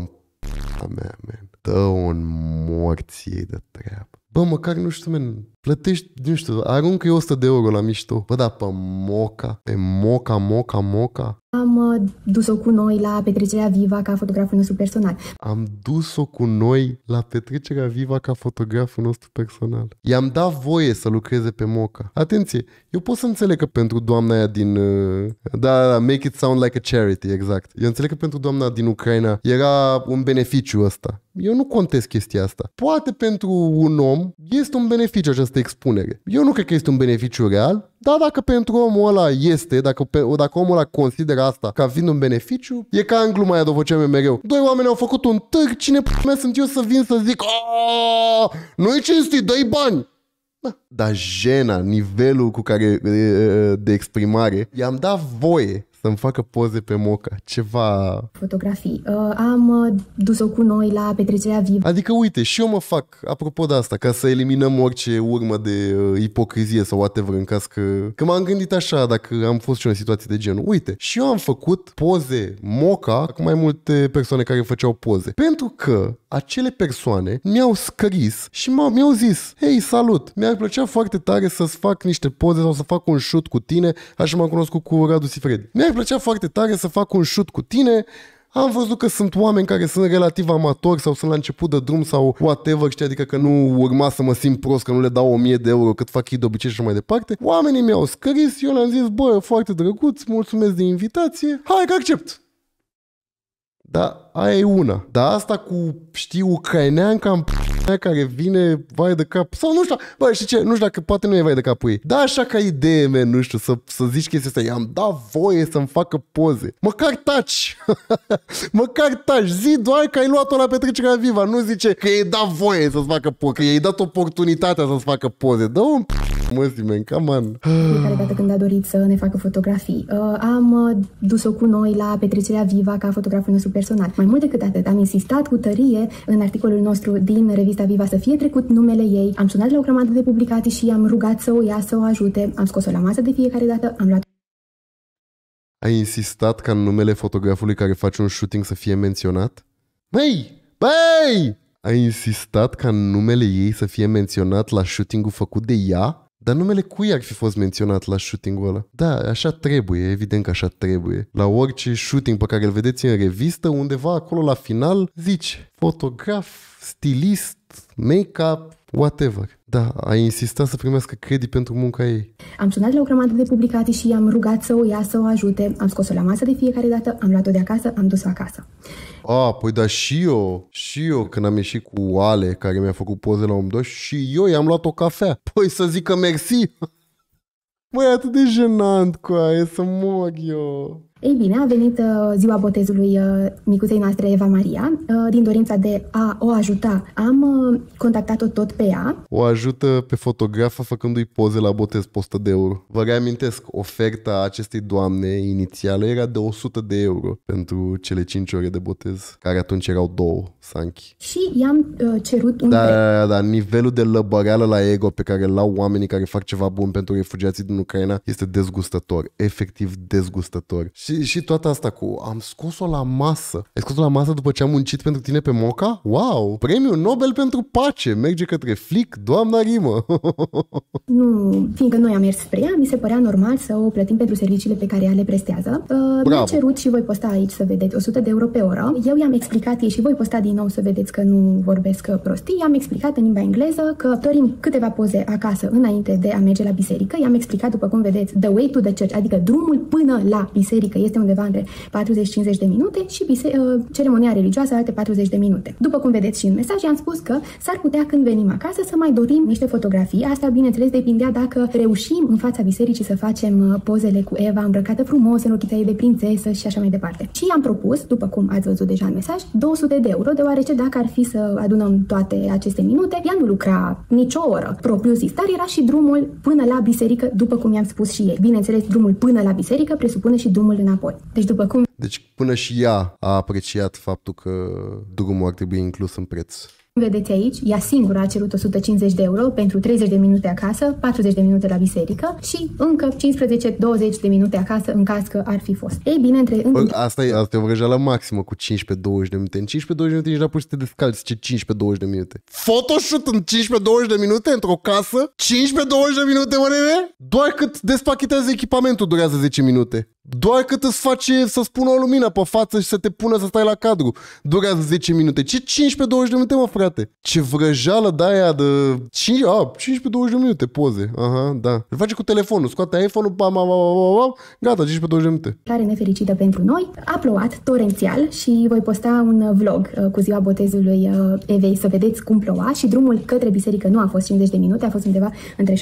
mea, man dă o morție de treabă. Bă, măcar nu știu, men, Plătești, nu știu, aruncă eu 100 de euro la mișto. Bă, da, pe moca, pe moca, moca, moca. Am uh, dus-o cu noi la petrecerea Viva ca fotograful nostru personal. Am dus-o cu noi la petrecerea Viva ca fotograful nostru personal. I-am dat voie să lucreze pe moca. Atenție, eu pot să înțeleg că pentru doamna aia din... Uh, da, da, da, make it sound like a charity, exact. Eu înțeleg că pentru doamna din Ucraina era un beneficiu ăsta. Eu nu contest chestia asta. Poate pentru un om este un beneficiu acest această expunere. Eu nu cred că este un beneficiu real, dar dacă pentru omul ăla este, dacă, pe, dacă omul ăla consideră asta ca fiind un beneficiu, e ca în gluma aia de mereu. Doi oameni au făcut un târg, cine p***a sunt eu să vin să zic Nu-i cinstit, dă-i bani! Da. Dar jena, nivelul cu care de exprimare, i-am dat voie să-mi facă poze pe moca, ceva... Fotografii. Uh, am uh, dus-o cu noi la petrecerea vivă. Adică uite, și eu mă fac, apropo de asta, ca să eliminăm orice urmă de uh, ipocrizie sau whatever în caz că... Că m-am gândit așa dacă am fost și în situație de genul. Uite, și eu am făcut poze moca cu mai multe persoane care făceau poze. Pentru că acele persoane mi-au scris și mi-au zis, hei, salut, mi-ar plăcea foarte tare să-ți fac niște poze sau să fac un shoot cu tine, așa m-am cunoscut cu Radu Sifredi. Mi-a mi-ar plăcea foarte tare să fac un shoot cu tine, am văzut că sunt oameni care sunt relativ amatori sau sunt la început de drum sau whatever, știi, adică că nu urma să mă simt prost, că nu le dau 1000 de euro cât fac ei de obicei și mai departe. Oamenii mi-au scris, eu le-am zis, bă, foarte drăguț, mulțumesc de invitație, hai că accept! Da, aia e una. Dar asta cu, știi, ucraineanca care vine vai de cap, sau nu știu, bă, știi ce, nu știu dacă poate nu e vai de capul ei. Da, așa ca idee, man, nu știu, să, să zici chestia asta, i-am dat voie să-mi facă poze. Măcar taci! Măcar taci! Zi doar că ai luat-o la petrecerea viva, nu zice că i-ai dat voie să-ți facă poze, că i-ai dat oportunitatea să-ți facă poze. Dă un Mă, Simen, come on. Fiecare dată când a dorit să ne facă fotografii. Uh, am uh, dus-o cu noi la petrecerea Viva ca fotograful nostru personal. Mai mult decât atât, am insistat cu tărie în articolul nostru din revista Viva să fie trecut numele ei. Am sunat la o grămadă de publicații și am rugat să o ia să o ajute. Am scos-o la masă de fiecare dată, am luat ai insistat ca numele fotografului care face un shooting să fie menționat? Băi! Băi! Ai insistat ca numele ei să fie menționat la shootingul făcut de ea? Dar numele cui ar fi fost menționat la shooting-ul ăla? Da, așa trebuie, evident că așa trebuie. La orice shooting pe care îl vedeți în revistă, undeva acolo la final, zici fotograf, stilist, make-up, whatever. Da, a insistat să primească credit pentru munca ei. Am sunat la o grămadă de publicații și i-am rugat să o ia, să o ajute. Am scos-o la masă de fiecare dată, am luat-o de acasă, am dus-o acasă. A, păi da, și eu, și eu când am ieșit cu Ale, care mi-a făcut poze la Omdoș, și eu i-am luat o cafea. Păi să zică mersi! Măi, atât de jenant cu aia, să mor eu. Ei bine, a venit uh, ziua botezului uh, micuței noastre Eva Maria. Uh, din dorința de a o ajuta, am contactat-o tot pe ea. O ajută pe fotografa făcându-i poze la botez postă de euro. Vă reamintesc, oferta acestei doamne inițială era de 100 de euro pentru cele 5 ore de botez, care atunci erau două sanchi. Și i-am cerut un da, da, Da, da, nivelul de lăbăreală la ego pe care îl au oamenii care fac ceva bun pentru refugiații din Ucraina este dezgustător, efectiv dezgustător. Și, și toată asta cu am scos-o la masă. Ai scos-o la masă după ce am muncit pentru tine pe Moca? Wow! Premiul Nobel pentru pace merge către Flick, doamna Rimă! nu, fiindcă noi am mers spre ea, mi se părea normal să o plătim pentru serviciile pe care ea le prestează. Uh, mi-a cerut și voi posta aici să vedeți 100 de euro pe oră. Eu i-am explicat ei și voi posta din nou să vedeți că nu vorbesc prostii. I-am explicat în limba engleză că dorim câteva poze acasă înainte de a merge la biserică. I-am explicat, după cum vedeți, the way to the church, adică drumul până la biserică este undeva între 40-50 de minute și bise- uh, ceremonia religioasă alte 40 de minute. După cum vedeți și în mesaj, am spus că s-ar putea când venim acasă să mai dorim niște fotografii. Asta, bineînțeles, depindea dacă reușim în fața bisericii să facem uh, pozele cu Eva îmbrăcată frumos, în ochița ei de prințesă și așa mai departe. Și am propus, după cum ați văzut deja în mesaj, 200 de euro, deoarece dacă ar fi să adunăm toate aceste minute, ea nu lucra nicio oră propriu zis, dar era și drumul până la biserică, după cum i-am spus și ei. Bineînțeles, drumul până la biserică presupune și drumul în înapoi. Deci după cum... Deci până și ea a apreciat faptul că drumul ar trebui inclus în preț. Vedeți aici, ea singură a cerut 150 de euro pentru 30 de minute acasă, 40 de minute la biserică și încă 15-20 de minute acasă în caz că ar fi fost. Ei bine, între... Bă, asta e, asta e o vrăjeală maximă cu 15-20 de minute. În 15-20 de minute nici la pur să te descalzi, ce 15-20 de minute. Photoshoot în 15-20 de minute într-o casă? 15-20 de minute, mă nene? Doar cât despachetezi echipamentul durează 10 minute. Doar cât îți face să spună o lumină pe față și să te pună să stai la cadru. Durează 10 minute. Ce 15-20 de minute, mă, frate? Ce vrăjeală de aia de 5, a, 15-20 de minute poze. Aha, da. Îl face cu telefonul, scoate iPhone-ul, bam, bam, bam, bam, bam, gata, 15-20 de minute. Care nefericită pentru noi, a plouat torențial și voi posta un vlog uh, cu ziua botezului uh, Evei să vedeți cum ploua și drumul către biserică nu a fost 50 de minute, a fost undeva între 65-70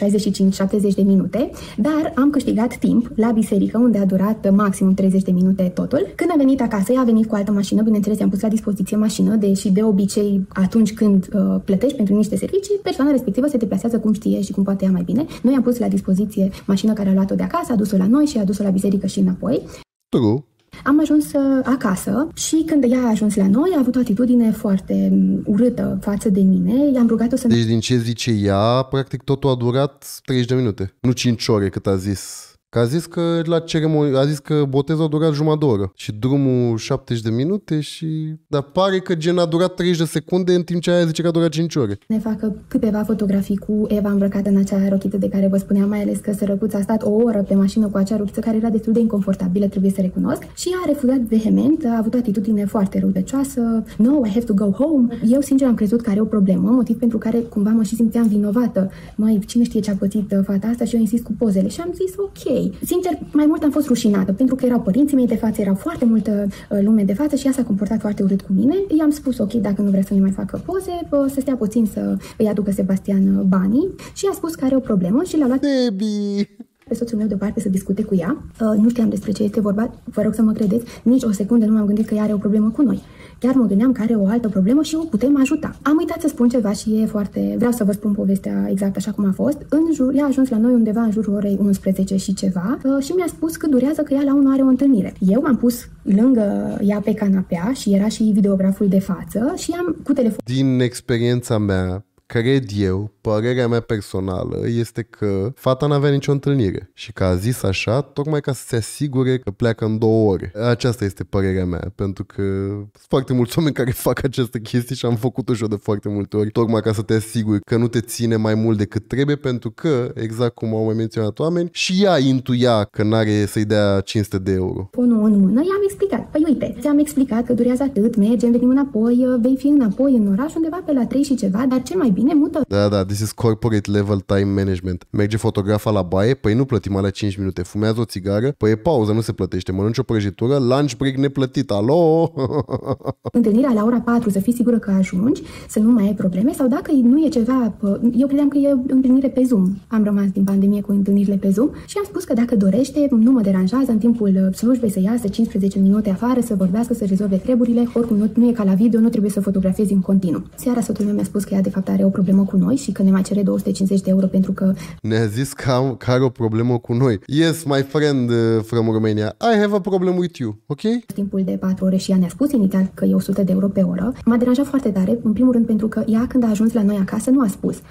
de minute, dar am câștigat timp la biserică unde a durat durat maximum 30 de minute totul. Când a venit acasă, ea a venit cu altă mașină, bineînțeles, i-am pus la dispoziție mașină, deși de obicei atunci când uh, plătești pentru niște servicii, persoana respectivă se deplasează cum știe și cum poate ea mai bine. Noi am pus la dispoziție mașina care a luat-o de acasă, a dus-o la noi și a dus-o la biserică și înapoi. True. Am ajuns uh, acasă și când ea a ajuns la noi, a avut o atitudine foarte mm, urâtă față de mine. I-am rugat-o să... Deci din ce zice ea, practic totul a durat 30 de minute, nu 5 ore cât a zis Că a zis că la ceremonie, a zis că botezul a durat jumătate de oră și drumul 70 de minute și... Dar pare că gen a durat 30 de secunde în timp ce aia zice că a durat 5 ore. Ne facă câteva fotografii cu Eva îmbrăcată în acea rochită de care vă spuneam, mai ales că sărăcuța a stat o oră pe mașină cu acea rochiță care era destul de inconfortabilă, trebuie să recunosc, și a refuzat vehement, a avut o atitudine foarte rudecioasă. no, I have to go home. Eu sincer am crezut că are o problemă, motiv pentru care cumva mă și simțeam vinovată. Mai cine știe ce a pățit uh, fata asta și eu insist cu pozele și am zis ok, ei. Sincer, mai mult am fost rușinată, pentru că erau părinții mei de față, era foarte multă uh, lume de față și ea s-a comportat foarte urât cu mine. I-am spus, ok, dacă nu vrea să ne mai facă poze, uh, să stea puțin să îi aducă Sebastian uh, banii și a spus că are o problemă și l-a luat... Baby pe soțul meu deoparte să discute cu ea. Uh, nu știam despre ce este vorba, vă rog să mă credeți, nici o secundă nu m-am gândit că ea are o problemă cu noi. Chiar mă gândeam că are o altă problemă și o putem ajuta. Am uitat să spun ceva și e foarte... Vreau să vă spun povestea exact așa cum a fost. În jur, ea a ajuns la noi undeva în jurul orei 11 și ceva uh, și mi-a spus că durează că ea la unul are o întâlnire. Eu m-am pus lângă ea pe canapea și era și videograful de față și am cu telefon. Din experiența mea, cred eu, părerea mea personală este că fata n-avea nicio întâlnire și că a zis așa tocmai ca să se asigure că pleacă în două ore. Aceasta este părerea mea, pentru că sunt foarte mulți oameni care fac aceste chestii și am făcut-o și eu de foarte multe ori, tocmai ca să te asiguri că nu te ține mai mult decât trebuie, pentru că, exact cum au mai menționat oameni, și ea intuia că n-are să-i dea 500 de euro. Unul în mână, i-am explicat. Păi uite, ți-am explicat că durează atât, mergem, venim înapoi, vei fi înapoi în oraș undeva pe la 3 și ceva, dar cel mai bine mută. Da, da, deci This is corporate level time management. Merge fotografa la baie, păi nu plătim alea 5 minute. Fumează o țigară, păi e pauză, nu se plătește. Mănânci o prăjitură, lunch break neplătit. Alo! Întâlnirea la ora 4, să fii sigură că ajungi, să nu mai ai probleme sau dacă nu e ceva, eu credeam că e întâlnire pe Zoom. Am rămas din pandemie cu întâlnirile pe Zoom și am spus că dacă dorește, nu mă deranjează în timpul slujbei să iasă 15 minute afară, să vorbească, să rezolve treburile, oricum nu, nu e ca la video, nu trebuie să fotografiezi în continuu. Seara soțul meu mi-a spus că ea de fapt are o problemă cu noi și că ne mai cere 250 de euro pentru că... Ne-a zis că, am, că are o problemă cu noi. Yes, my friend uh, from Romania, I have a problem with you, ok? Timpul de 4 ore și ea ne-a spus inițial că e 100 de euro pe oră. M-a deranjat foarte tare, în primul rând pentru că ea când a ajuns la noi acasă nu a spus uh,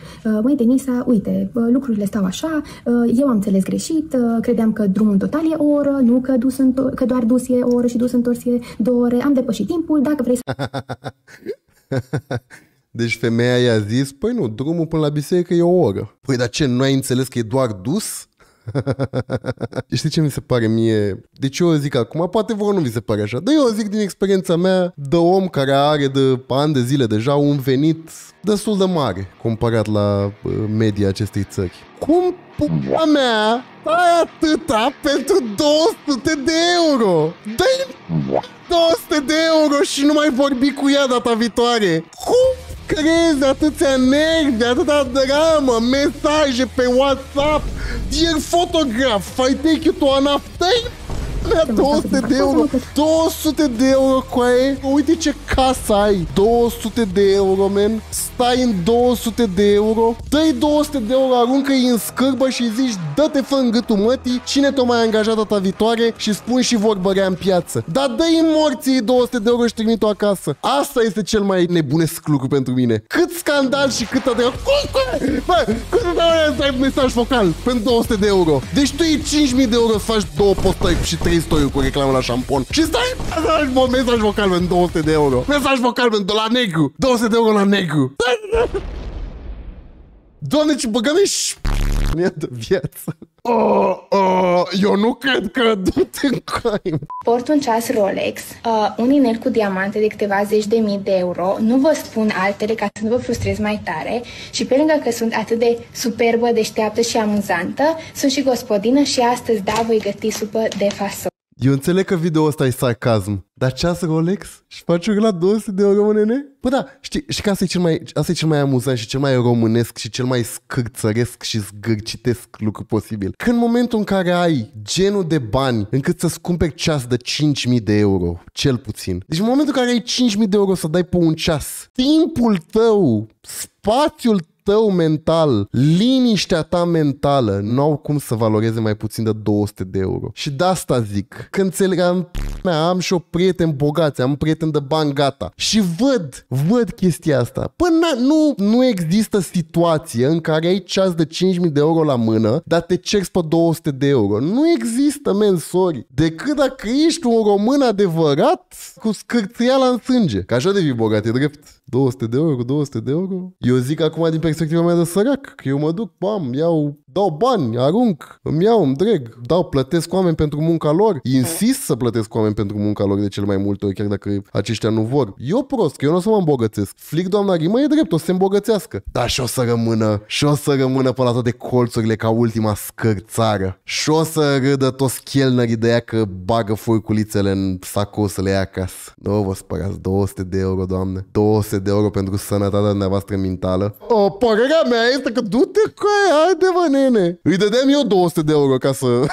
Măi, Denisa, uite, uh, lucrurile stau așa, eu am înțeles greșit, credeam că drumul total e o oră, nu că, dus întor- că doar dus e o oră și dus întors e două ore, am depășit timpul, dacă vrei să... Deci femeia i-a zis, păi nu, drumul până la biserică e o oră. Păi dar ce, nu ai înțeles că e doar dus? Știi ce mi se pare mie? Deci eu zic acum, poate vor nu mi se pare așa, dar eu zic din experiența mea de om care are de ani de zile deja un venit destul de mare comparat la media acestei țări. Cum pupa mea ai atâta pentru 200 de euro? dă 200 de euro și nu mai vorbi cu ea data viitoare. Cum Cris, é tudo é merda, tudo é drama, mensagem pelo WhatsApp, dinheiro fotografa e tem que tornar tempo. Alea 200 de euro, 200 de euro coaie. Uite ce casă ai. 200 de euro, men. Stai în 200 de euro. dă 200 de euro, aruncă-i în scârbă și zici dă-te fă în gâtul mătii cine te mai angajat data viitoare și spun și vorbărea în piață. Dar dă-i morții 200 de euro și trimit-o acasă. Asta este cel mai nebunesc lucru pentru mine. Cât scandal și câtă de... Bă, cât de mesaj vocal pentru 200 de euro. Deci tu iei 5.000 de euro să faci două postări și 3 Aristoiu cu reclamă la șampon și stai mesaj vocal în 200 de euro. Mesaj vocal în la negru. 200 de euro la negru. Doamne, ce băgăm ești de viață. Uh, uh, eu nu cred că du-te Port un ceas Rolex, uh, un inel cu diamante de câteva zeci de mii de euro, nu vă spun altele ca să nu vă frustrez mai tare și pe lângă că sunt atât de superbă, deșteaptă și amuzantă, sunt și gospodină și astăzi, da, voi găti supă de fason. Eu înțeleg că video ăsta e sarcasm, dar ce să Rolex? Și faci la 200 de euro, nene? Păi da, știi, și că asta e, cel mai, asta e cel mai amuzant și cel mai românesc și cel mai scârțăresc și zgârcitesc lucru posibil. Când în momentul în care ai genul de bani încât să-ți cumperi ceas de 5.000 de euro, cel puțin. Deci în momentul în care ai 5.000 de euro să dai pe un ceas, timpul tău, spațiul tău mental, liniștea ta mentală, nu au cum să valoreze mai puțin de 200 de euro. Și de asta zic, că înțeleg, am, am și o prieten bogați, am prieten de bani gata. Și văd, văd chestia asta. Până păi nu, nu există situație în care ai ceas de 5.000 de euro la mână, dar te ceri pe 200 de euro. Nu există, men, sorry. Decât dacă ești un român adevărat cu scârțâiala în sânge. Că așa devii bogat, e drept. 200 de euro, 200 de euro. Eu zic acum din perspectiva mea de sărac, că eu mă duc, bam, iau dau bani, arunc, îmi iau, îmi dreg, dau, plătesc oameni pentru munca lor, insist să plătesc oameni pentru munca lor de cel mai multe ori, chiar dacă aceștia nu vor. Eu prost, că eu nu o să mă îmbogățesc. Flic doamna Rimă e drept, o să se îmbogățească. Dar și o să rămână, și o să rămână pe la toate colțurile ca ultima scârțară. Și o să râdă toți chelnării de ea că bagă furculițele în sacul să le ia acasă. Nu vă spărați, 200 de euro, doamne. 200 de euro pentru sănătatea dumneavoastră mentală. O, părerea mea este că du-te cu aia, haide mă, ne nene. Îi dădeam eu 200 de euro ca să,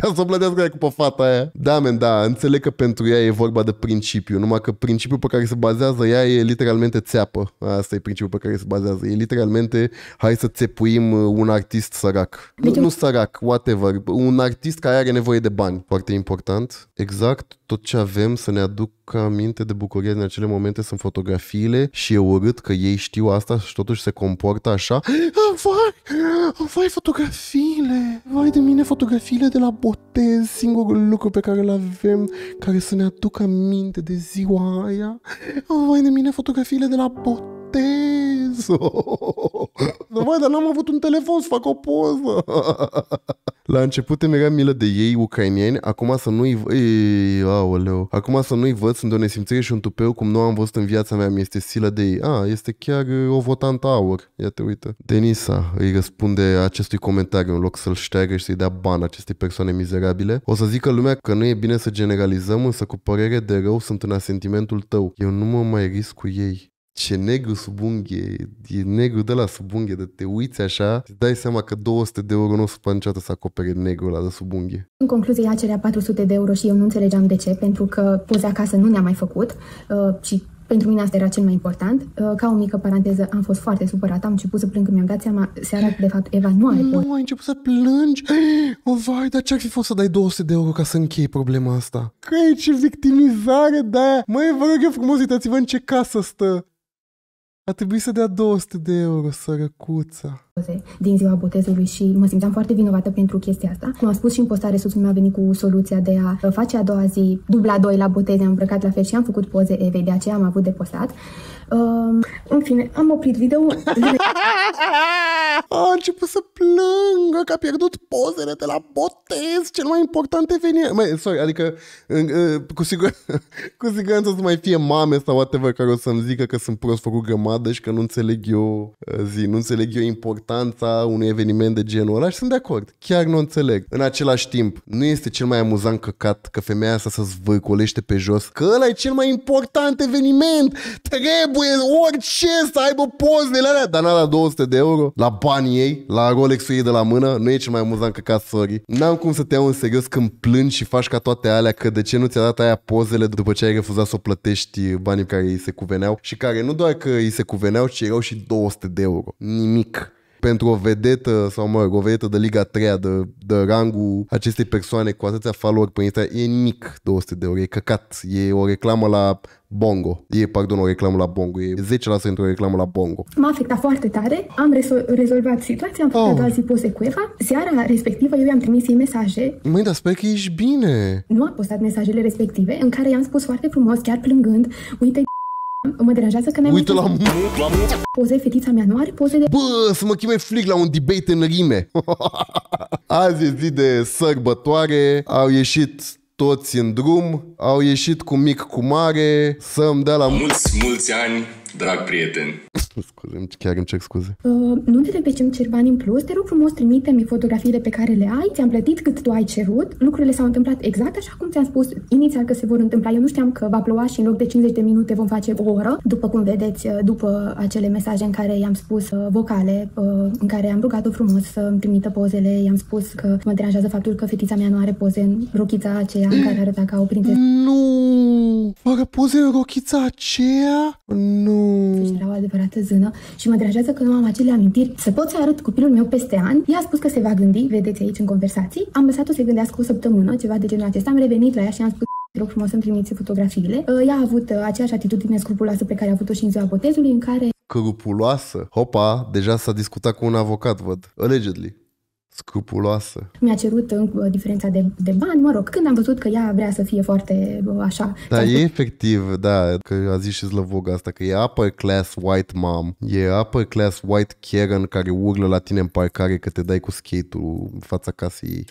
ca să plătească aia cu pe fata aia. Da, men, da, înțeleg că pentru ea e vorba de principiu, numai că principiul pe care se bazează ea e literalmente țeapă. Asta e principiul pe care se bazează. E literalmente, hai să țepuim uh, un artist sărac. Nu, deci nu sărac, whatever. Un artist care are nevoie de bani. Foarte important. Exact tot ce avem să ne aduc ca aminte de bucurie din acele momente sunt fotografiile și e urât că ei știu asta și totuși se comportă așa. Ah, vai, ah, vai fotografiile, vai de mine fotografiile de la botez, singurul lucru pe care îl avem care să ne aducă aminte de ziua aia. Ah, vai de mine fotografiile de la botez botez Nu Dar dar n-am avut un telefon să fac o poză! La început îmi era milă de ei ucrainieni, acum să nu-i... Ei, aoleu. Acum să nu-i văd, sunt de o nesimțire și un tupeu cum nu am văzut în viața mea, mi este silă de ei. A, este chiar uh, o votantă aur. Ia te uită. Denisa îi răspunde acestui comentariu în loc să-l șteagă și să-i dea bani acestei persoane mizerabile. O să zică lumea că nu e bine să generalizăm, însă cu părere de rău sunt în asentimentul tău. Eu nu mă mai risc cu ei ce negru sub unghie, e negru de la sub unghie, de te uiți așa, îți dai seama că 200 de euro nu supă niciodată să acopere negru la de sub unghie. În concluzie, ea cerea 400 de euro și eu nu înțelegeam de ce, pentru că poze acasă nu ne-a mai făcut uh, și pentru mine asta era cel mai important. Uh, ca o mică paranteză, am fost foarte supărată, am început să plâng când mi-am dat seama seara că de fapt Eva nu are Nu, ai început să plângi? O, oh, vai, dar ce-ar fi fost să dai 200 de euro ca să închei problema asta? Că e ce victimizare de aia! Măi, vă rog eu frumos, uitați-vă în ce casă stă! A trebuit să dea 200 de euro, sărăcuța poze din ziua botezului și mă simțeam foarte vinovată pentru chestia asta. Cum am spus și în postare, soțul mi a venit cu soluția de a uh, face a doua zi dubla doi la botez, am îmbrăcat la fel și am făcut poze Evei, de aceea am avut de postat. Um, în fine, am oprit video A început să plângă că a pierdut pozele de la botez, cel mai important eveniment. Mai, sorry, adică cu, sigur, cu siguranță o să mai fie mame sau whatever care o să-mi zică că sunt prost făcut grămadă și că nu înțeleg eu uh, zi, nu înțeleg eu import importanța unui eveniment de genul ăla și sunt de acord. Chiar nu înțeleg. În același timp, nu este cel mai amuzant căcat că femeia asta să zvârcolește pe jos că ăla e cel mai important eveniment. Trebuie orice să aibă pozele alea. Dar n-a dat 200 de euro la banii ei, la Rolex-ul ei de la mână. Nu e cel mai amuzant căcat, sorry. N-am cum să te iau în serios când plângi și faci ca toate alea că de ce nu ți-a dat aia pozele după ce ai refuzat să o plătești banii care îi se cuveneau și care nu doar că îi se cuveneau, ci erau și 200 de euro. Nimic pentru o vedetă sau, mă rog, o vedetă de Liga 3 de, de rangul acestei persoane cu atâția followeri pe Instagram, e nimic 200 de euro, e căcat, e o reclamă la Bongo. E, pardon, o reclamă la Bongo. E 10% într-o reclamă la Bongo. M-a afectat foarte tare. Am rezolvat situația, am făcut oh. a zi poze cu Eva. Seara respectivă eu i-am trimis ei mesaje. Măi, dar sper că ești bine. Nu a postat mesajele respective în care i-am spus foarte frumos, chiar plângând, uite Mă deranjează că n-ai Uite la Poze fetița mea nu are poze de... Bă, să mă chime flic la un debate în rime. Azi e zi de sărbătoare, au ieșit toți în drum, au ieșit cu mic, cu mare, să-mi dea la... Mulți, mulți ani drag prieten. scuze, chiar îmi cer scuze. Uh, nu te trebuie ce mi cer bani în plus, te rog frumos, trimite-mi fotografiile pe care le ai, ți-am plătit cât tu ai cerut, lucrurile s-au întâmplat exact așa cum ți-am spus inițial că se vor întâmpla. Eu nu știam că va ploua și în loc de 50 de minute vom face o oră, după cum vedeți, uh, după acele mesaje în care i-am spus uh, vocale, uh, în care am rugat-o frumos să îmi trimită pozele, i-am spus că mă deranjează faptul că fetița mea nu are poze în rochița aceea în care arăta ca o prințesă. Nu! Fără poze în rochița aceea? Nu! Deci era o adevărată zână și mă deranjează că nu am acele amintiri. Să pot să arăt copilul meu peste ani. Ea a spus că se va gândi, vedeți aici în conversații. Am lăsat-o să gândească o săptămână, ceva de genul acesta. Am revenit la ea și am spus te rog frumos să-mi trimiți fotografiile. Ă, ea a avut uh, aceeași atitudine scrupuloasă pe care a avut-o și în ziua botezului, în care... Scrupuloasă? Hopa, deja s-a discutat cu un avocat, văd. Allegedly scrupuloasă. Mi-a cerut uh, diferența de, de bani, mă rog, când am văzut că ea vrea să fie foarte uh, așa. Da, e efectiv, da, că a zis și Slăvog asta, că e upper class white mom, e upper class white Karen care urlă la tine în parcare că te dai cu skate-ul în fața casei ei.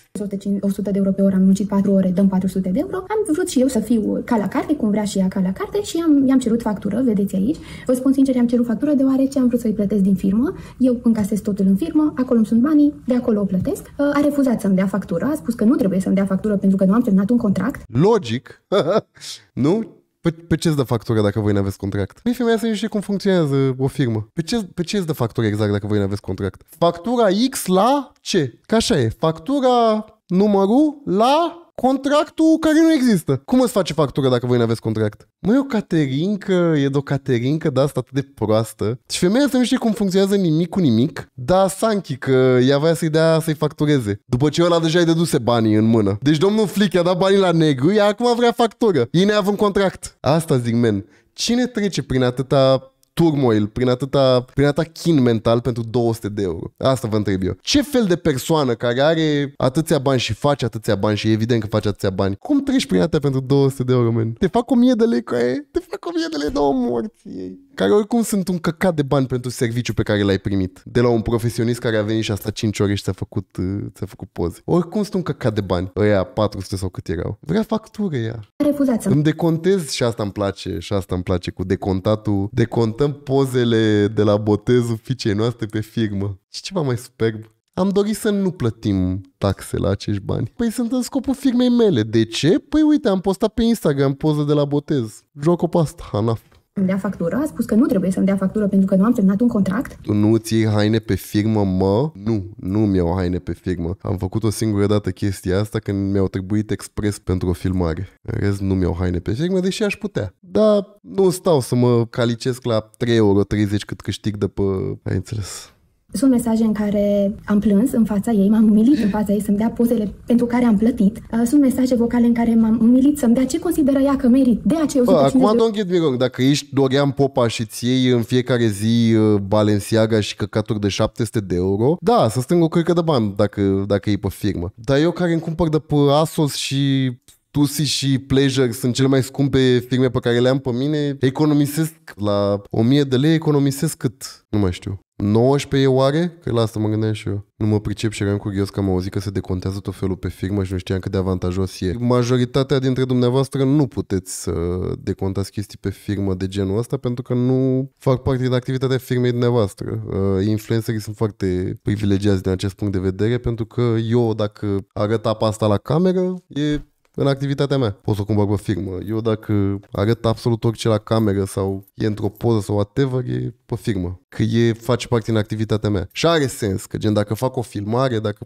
100 de euro pe oră, am muncit 4 ore, dăm 400 de euro. Am vrut și eu să fiu ca la carte, cum vrea și ea ca la carte și am, i-am cerut factură, vedeți aici. Vă spun sincer, i-am cerut factură deoarece am vrut să-i plătesc din firmă, eu încasez totul în firmă, acolo îmi sunt banii, de acolo o plătesc, uh, a refuzat să-mi dea factură, a spus că nu trebuie să-mi dea factură pentru că nu am semnat un contract. Logic, nu? Pe, pe ce-ți dă factură dacă voi nu aveți contract? Mie femeia să nu știe cum funcționează o firmă. Pe ce, pe ce îți dă factură exact dacă voi nu aveți contract? Factura X la ce? Ca așa e. Factura numărul la contractul care nu există. Cum îți face factura dacă voi nu aveți contract? Măi, o caterincă, e de o caterincă de da, asta atât de proastă. Și femeia să nu știe cum funcționează nimic cu nimic, dar Sanchi că ea voia să-i dea să-i factureze. După ce ăla deja i-a deduse banii în mână. Deci domnul Flick i-a dat banii la negru, ea acum vrea factură. Ei un contract. Asta zic, men. Cine trece prin atâta turmoil, prin atâta, prin atâta chin mental pentru 200 de euro? Asta vă întreb eu. Ce fel de persoană care are atâția bani și face atâția bani și evident că face atâția bani, cum treci prin atâtea pentru 200 de euro, man? Te fac 1000 de lei cu aia? Te fac 1000 de lei, două morții ei care oricum sunt un căcat de bani pentru serviciu pe care l-ai primit. De la un profesionist care a venit și a stat 5 ore și ți-a făcut, ți-a uh, făcut poze. Oricum sunt un căcat de bani. Ăia 400 sau cât erau. Vrea factură ea. Refuzați-mă. Îmi decontez și asta îmi place. Și asta îmi place cu decontatul. Decontăm pozele de la botezul fiicei noastre pe firmă. Și ceva mai superb. Am dorit să nu plătim taxe la acești bani. Păi sunt în scopul firmei mele. De ce? Păi uite, am postat pe Instagram poză de la botez. Joc o asta, anaf îmi dea factură, a spus că nu trebuie să-mi dea factură pentru că nu am semnat un contract. Tu nu ți iei haine pe firmă, mă? Nu, nu mi iau haine pe firmă. Am făcut o singură dată chestia asta când mi-au trebuit expres pentru o filmare. În rest, nu mi-au haine pe firmă, deși aș putea. Dar nu stau să mă calicesc la 3,30 euro cât câștig de pe... Ai înțeles? Sunt mesaje în care am plâns în fața ei, m-am umilit în fața ei să-mi dea pozele pentru care am plătit. Uh, sunt mesaje vocale în care m-am umilit să-mi dea ce consideră ea că merit. De aceea eu Bă, acum, don't get me wrong, dacă ești Dorian Popa și ți iei în fiecare zi uh, Balenciaga și căcaturi de 700 de euro, da, să stâng o cărcă de bani dacă, dacă e pe firmă. Dar eu care îmi cumpăr de pe Asos și Tusi și Pleasure sunt cele mai scumpe firme pe care le am pe mine. Economisesc la 1000 de lei, economisesc cât? Nu mai știu. 19 oare? Că la asta mă gândeam și eu. Nu mă pricep și eram curios că am auzit că se decontează tot felul pe firmă și nu știam cât de avantajos e. Majoritatea dintre dumneavoastră nu puteți să decontați chestii pe firmă de genul ăsta pentru că nu fac parte din activitatea firmei dumneavoastră. Uh, influencerii sunt foarte privilegiați din acest punct de vedere pentru că eu dacă arăt apa asta la cameră e în activitatea mea. Pot să o cumpăr pe firmă. Eu dacă arăt absolut orice la cameră sau e într-o poză sau whatever, e pe firmă, că e, face parte din activitatea mea. Și are sens, că gen dacă fac o filmare, dacă,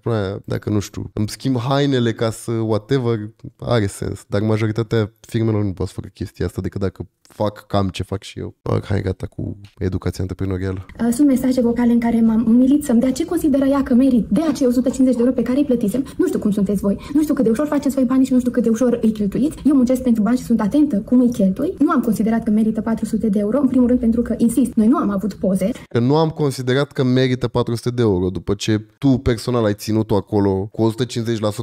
dacă nu știu, îmi schimb hainele ca să whatever, are sens. Dar majoritatea firmelor nu pot să facă chestia asta decât dacă fac cam ce fac și eu. Hai, gata cu educația antreprenorială. Uh, sunt mesaje vocale în care m-am umilit să-mi dea ce consideră ea că merit de acei 150 de euro pe care îi plătisem. Nu știu cum sunteți voi, nu știu cât de ușor faceți voi bani și nu știu cât de ușor îi cheltuiți. Eu muncesc pentru bani și sunt atentă cum îi cheltui. Nu am considerat că merită 400 de euro, în primul rând pentru că, insist, noi nu am am avut poze. Că nu am considerat că merită 400 de euro după ce tu personal ai ținut-o acolo cu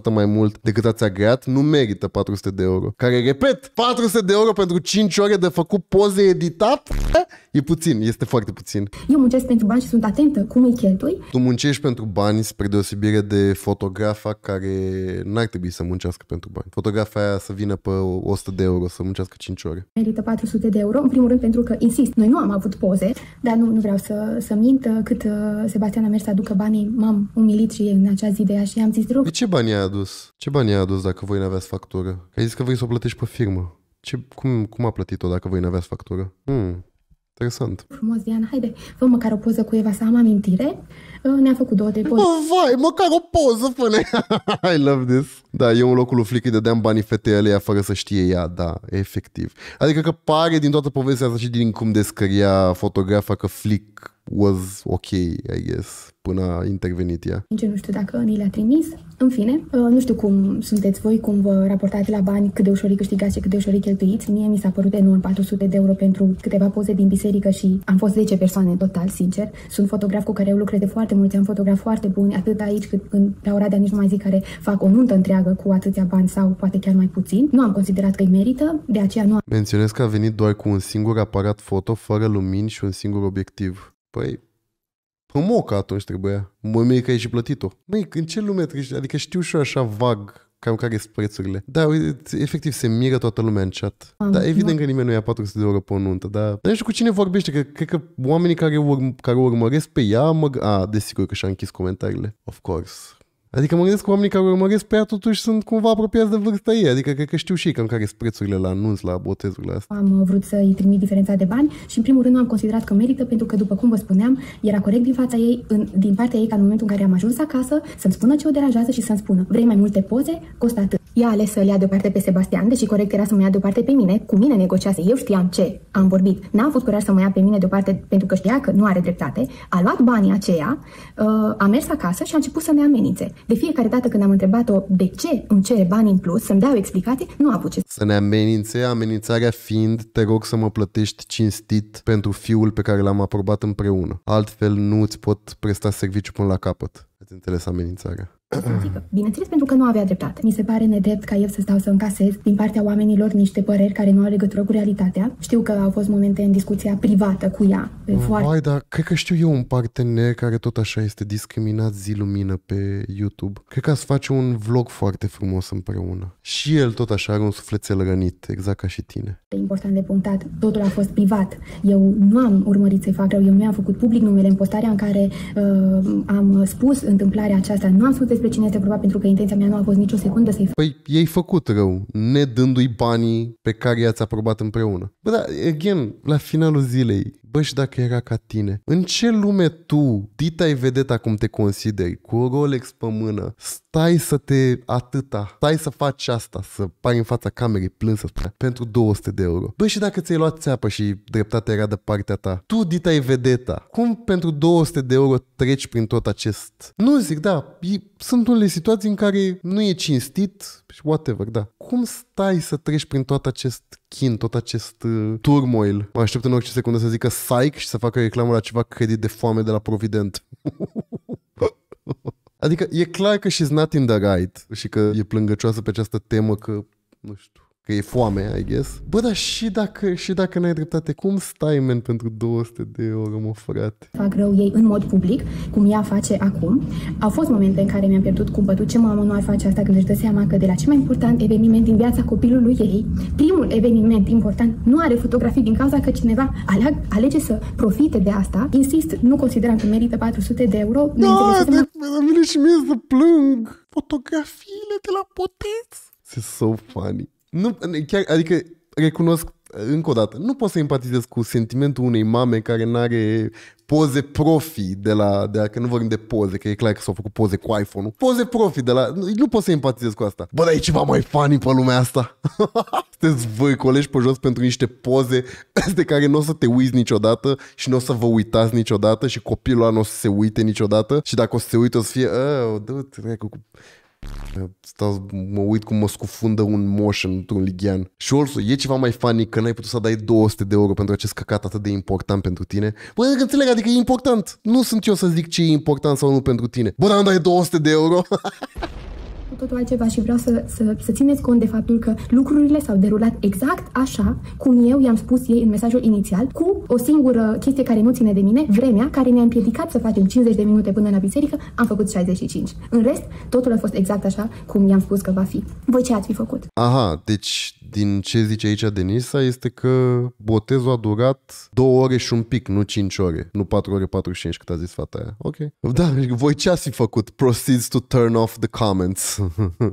150% mai mult decât ați agreat, nu merită 400 de euro. Care, repet, 400 de euro pentru 5 ore de făcut poze editat? E puțin, este foarte puțin. Eu muncesc pentru bani și sunt atentă cum îi cheltui. Tu muncești pentru bani spre deosebire de fotografa care n-ar trebui să muncească pentru bani. Fotografa aia să vină pe 100 de euro să muncească 5 ore. Merită 400 de euro, în primul rând pentru că, insist, noi nu am avut poze, dar nu, nu vreau să, să mint. Cât uh, Sebastian a mers să aducă banii, m-am umilit și în acea zi de ea și am zis, rog... De ce bani a adus? Ce bani a adus dacă voi n-aveați factură? Ai zis că vrei să o plătești pe firmă. Ce, cum, cum a plătit-o dacă voi n-aveați factură? Hmm. Interesant. Frumos, Diana, haide, fă măcar o poză cu Eva să am amintire. Ă, ne-a făcut două, trei poze. Oh, vai, măcar o poză, pune. I love this. Da, eu în locul lui Flicky dădeam banii fetei alea fără să știe ea, da, efectiv. Adică că pare din toată povestea asta și din cum descria fotografa că Flick was ok, I guess până a intervenit ea. Nici nu știu dacă ni le-a trimis. În fine, uh, nu știu cum sunteți voi, cum vă raportați la bani, cât de ușor îi câștigați și cât de ușor îi cheltuiți. Mie mi s-a părut enorm 400 de euro pentru câteva poze din biserică și am fost 10 persoane total, sincer. Sunt fotograf cu care eu lucrez de foarte mulți, am fotograf foarte buni, atât aici cât în, la Oradea, nici nu mai zic, care fac o nuntă întreagă cu atâția bani sau poate chiar mai puțin. Nu am considerat că îi merită, de aceea nu am... Menționez că a venit doar cu un singur aparat foto, fără lumini și un singur obiectiv. Păi, pe păi moca atunci trebuia. Mă mie că ai și plătit-o. Măi, în ce lume trebuie? Adică știu și eu așa vag cam care sunt prețurile. Da, uite, efectiv se miră toată lumea în chat. Am, da, evident că nimeni nu ia 400 de euro pe o nuntă, dar, dar nu știu cu cine vorbește, că cred că oamenii care, urm, care urmăresc pe ea, mă... A, desigur că și-a închis comentariile. Of course. Adică mă gândesc că oamenii care urmăresc pe ea totuși sunt cumva apropiați de vârsta ei. Adică cred că știu și ei cam care sunt prețurile la anunț, la botezurile astea. Am uh, vrut să-i trimit diferența de bani și în primul rând am considerat că merită pentru că, după cum vă spuneam, era corect din fața ei, în, din partea ei ca în momentul în care am ajuns acasă să-mi spună ce o deranjează și să-mi spună vrei mai multe poze, costă atât. Ea a ales să l ia deoparte pe Sebastian, deși corect era să mă ia deoparte pe mine, cu mine negociase, eu știam ce am vorbit. N-a avut curaj să mă ia pe mine deoparte pentru că știa că nu are dreptate, a luat banii aceia, uh, a mers acasă și a început să ne amenințe. De fiecare dată când am întrebat-o de ce îmi cere bani în plus, să-mi dea o explicație, nu a avut ce să ne amenințe, amenințarea fiind te rog să mă plătești cinstit pentru fiul pe care l-am aprobat împreună. Altfel nu îți pot presta serviciu până la capăt. Ați înțeles amenințarea. Bineînțeles, pentru că nu avea dreptate. Mi se pare nedrept ca eu să stau să încasez din partea oamenilor niște păreri care nu au legătură cu realitatea. Știu că au fost momente în discuția privată cu ea. Foarte... Vai, dar cred că știu eu un partener care tot așa este discriminat zi lumină pe YouTube. Cred că ați face un vlog foarte frumos împreună. Și el tot așa are un sufletel rănit, exact ca și tine. E important de punctat, totul a fost privat. Eu nu am urmărit să-i fac rău, eu mi am făcut public numele în postarea în care uh, am spus întâmplarea aceasta, nu am spus despre cine este vorba pentru că intenția mea nu a fost nicio secundă să-i Păi ei făcut rău, ne dându-i banii pe care i-ați aprobat împreună. Bă, dar, again, la finalul zilei, Bă, și dacă era ca tine? În ce lume tu, dita-i vedeta cum te consideri, cu Rolex pe mână, stai să te atâta, stai să faci asta, să pari în fața camerei plânsă pentru 200 de euro. Bă, și dacă ți-ai luat țeapă și dreptatea era de partea ta, tu, dita-i vedeta, cum pentru 200 de euro treci prin tot acest... Nu zic, da, e, sunt unele situații în care nu e cinstit și whatever, da. Cum stai să treci prin tot acest chin, tot acest uh, turmoil. Mă aștept în orice secundă să zică psych și să facă reclamă la ceva credit de foame de la Provident. adică e clar că she's not in the right și că e plângăcioasă pe această temă că, nu știu, că e foame, I guess. Bă, dar și dacă, și dacă n-ai dreptate, cum stai, men, pentru 200 de euro, mă, frate? Fac rău ei în mod public, cum ea face acum. Au fost momente în care mi-am pierdut cumpătul ce mamă nu ar face asta când își dă seama că de la cel mai important eveniment din viața copilului ei, primul eveniment important nu are fotografii din cauza că cineva aleg, alege să profite de asta. Insist, nu consideram că merită 400 de euro. Da, de, mine și mie să plâng. Fotografiile de la poteți. It's so funny. Nu, chiar, adică recunosc uh, încă o dată, nu pot să empatizez cu sentimentul unei mame care nu are poze profi de la, de la, că nu vorbim de poze, că e clar că s-au făcut poze cu iPhone-ul, poze profi de la, nu, nu pot să empatizez cu asta. Bă, dar e ceva mai funny pe lumea asta. Sunteți voi colegi pe jos pentru niște poze de care nu o să te uiți niciodată și nu o să vă uitați niciodată și copilul ăla nu o să se uite niciodată și dacă o să se uite o să fie, oh, du-te, cu Stau, mă uit cum mă scufundă un moș într-un lighean. Și also, e ceva mai funny că n-ai putut să dai 200 de euro pentru acest căcat atât de important pentru tine. Bă, că înțeleg, adică e important. Nu sunt eu să zic ce e important sau nu pentru tine. Bă, dar nu dai 200 de euro? cu totul altceva și vreau să, să, să țineți cont de faptul că lucrurile s-au derulat exact așa cum eu i-am spus ei în mesajul inițial, cu o singură chestie care nu ține de mine, vremea care ne-a împiedicat să facem 50 de minute până la biserică, am făcut 65. În rest, totul a fost exact așa cum i-am spus că va fi. Voi ce ați fi făcut? Aha, deci din ce zice aici Denisa este că botezul a durat două ore și un pic, nu 5 ore, nu 4 ore 45 cât a zis fata aia. Ok. Da, voi ce ați fi făcut? Proceeds to turn off the comments.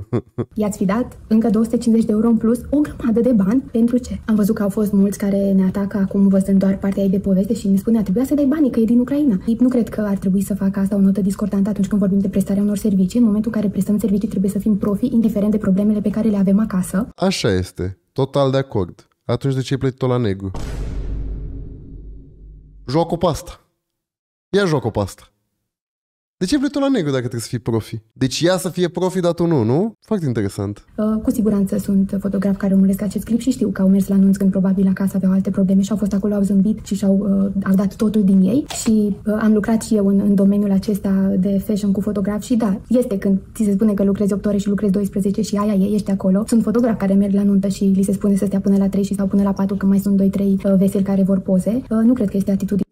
I-ați fi dat încă 250 de euro în plus, o grămadă de bani, pentru ce? Am văzut că au fost mulți care ne atacă acum văzând doar partea ei de poveste și ne spune trebuit să dai banii, că e din Ucraina. Nu cred că ar trebui să facă asta o notă discordantă atunci când vorbim de prestarea unor servicii. În momentul în care prestăm servicii trebuie să fim profi, indiferent de problemele pe care le avem acasă. Așa este. Total de acord. Atunci de ce ai plătit-o la negru? pe asta. Ia pe asta. De ce vrei tu la negru dacă trebuie să fii profi? Deci ea să fie profi, dar tu nu, nu? Foarte interesant. Uh, cu siguranță sunt fotograf care urmăresc acest clip și știu că au mers la anunț când probabil acasă aveau alte probleme și au fost acolo, au zâmbit și și-au uh, au dat totul din ei. Și uh, am lucrat și eu în, în domeniul acesta de fashion cu fotograf și da, este când ți se spune că lucrezi 8 ore și lucrezi 12 și aia e, ești acolo. Sunt fotograf care merg la nuntă și li se spune să stea până la 3 și sau până la 4 că mai sunt 2-3 uh, veseli care vor poze. Uh, nu cred că este atitudine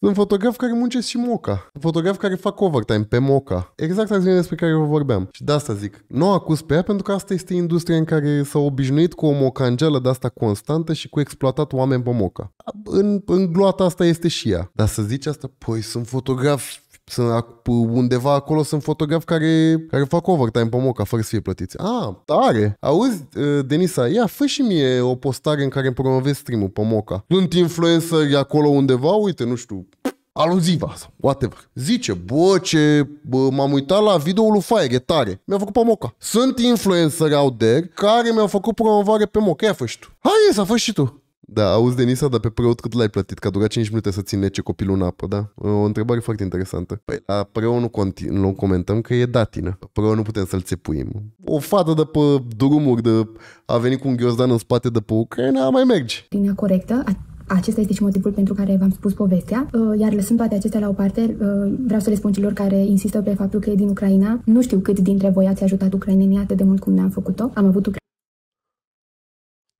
sunt fotograf care muncesc și moca. fotograf care fac overtime pe moca. Exact acțiunea despre care vă vorbeam. Și de asta zic, nu o acuz pe ea pentru că asta este industria în care s-a obișnuit cu o mocangelă de asta constantă și cu exploatat oameni pe moca. În, în gloata asta este și ea. Dar să zici asta, păi sunt fotograf. Sunt undeva acolo sunt fotografi care, care fac overtime pe moca fără să fie plătiți. Ah, tare! Auzi, uh, Denisa, ia, fă și mie o postare în care îmi promovezi stream-ul pe moca. Sunt influenceri acolo undeva, uite, nu știu, aluziva sau whatever. Zice, bă, ce bă, m-am uitat la videoul lui Fire, e tare. Mi-a făcut pe moca. Sunt influenceri out there care mi-au făcut promovare pe moca. Ia fă și tu. Hai, să fă și tu. Da, auzi, Denisa, dar pe preot cât l-ai plătit? Că a durat 5 minute să ții nece copilul în apă, da? O întrebare foarte interesantă. Păi la preot nu, conti- nu comentăm că e datină. Pe preot nu putem să-l țepuim. O fată de pe drumuri, de a venit cu un ghiozdan în spate de pe Ucraina, mai mergi. Linia corectă, acesta este și motivul pentru care v-am spus povestea. Uh, iar lăsând toate acestea la o parte, uh, vreau să le spun celor care insistă pe faptul că e din Ucraina. Nu știu cât dintre voi ați ajutat ucrainenii atât de mult cum ne-am făcut-o. Am avut Ucra-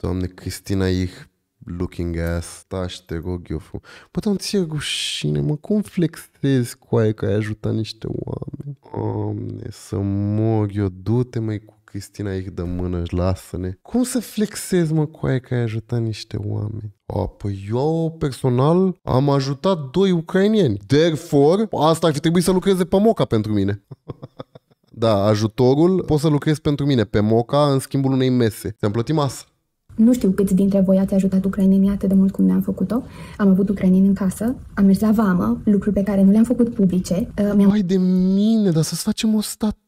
Doamne, Cristina, ich looking ass, eu frum. Bă, dar ți-e rușine, mă, cum flexezi cu aia că ai ajutat niște oameni? Doamne, să mor eu, du-te, mai cu Cristina aici de mână, lasă-ne. Cum să flexez, mă, cu aia că ai ajutat niște oameni? A, păi eu personal am ajutat doi ucrainieni. Therefore, asta ar fi trebuit să lucreze pe moca pentru mine. da, ajutorul, poți să lucrezi pentru mine pe moca în schimbul unei mese. te am plătit masă. Nu știu câți dintre voi ați ajutat ucrainenii atât de mult cum ne-am făcut-o. Am avut ucraineni în casă, am mers la vamă, lucruri pe care nu le-am făcut publice. Uh, Mai de mine, dar să-ți facem o statuie,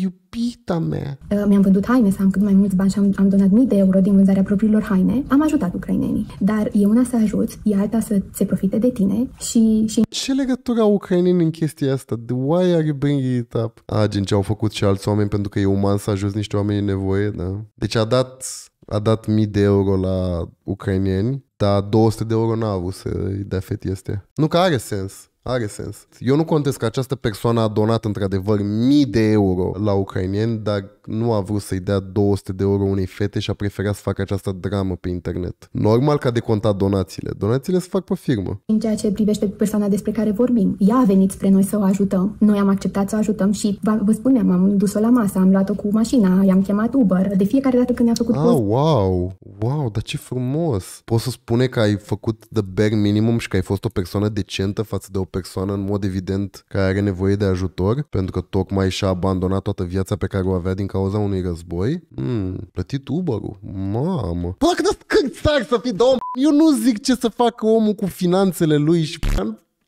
iubita mea! Uh, mi-am vândut haine să am cât mai mulți bani și am, am donat mii de euro din vânzarea propriilor haine. Am ajutat ucrainenii, dar e una să ajut, e alta să se profite de tine și... și... Ce legătură au ucrainenii în chestia asta? Why are you bringing it up? A, gen ce au făcut și alți oameni pentru că e uman să ajut niște oameni în nevoie, da? Deci a dat a dat mii de euro la ucrainieni, dar 200 de euro n-a avut să-i dea fetii astea. Nu că are sens. Are sens. Eu nu contez că această persoană a donat într-adevăr mii de euro la ucrainieni, dar nu a vrut să-i dea 200 de euro unei fete și a preferat să facă această dramă pe internet. Normal că de decontat donațiile. Donațiile se fac pe firmă. În ceea ce privește persoana despre care vorbim, ea a venit spre noi să o ajutăm. Noi am acceptat să o ajutăm și vă spuneam, am dus-o la masă, am luat-o cu mașina, i-am chemat Uber. De fiecare dată când ne-a făcut ah, post... wow! Wow, dar ce frumos! Poți să spune că ai făcut the bare minimum și că ai fost o persoană decentă față de o persoană persoană în mod evident care are nevoie de ajutor pentru că tocmai și-a abandonat toată viața pe care o avea din cauza unui război. Mm, plătit Uber-ul? Mamă! Bă, cât stai să fii de om? Eu nu zic ce să facă omul cu finanțele lui și...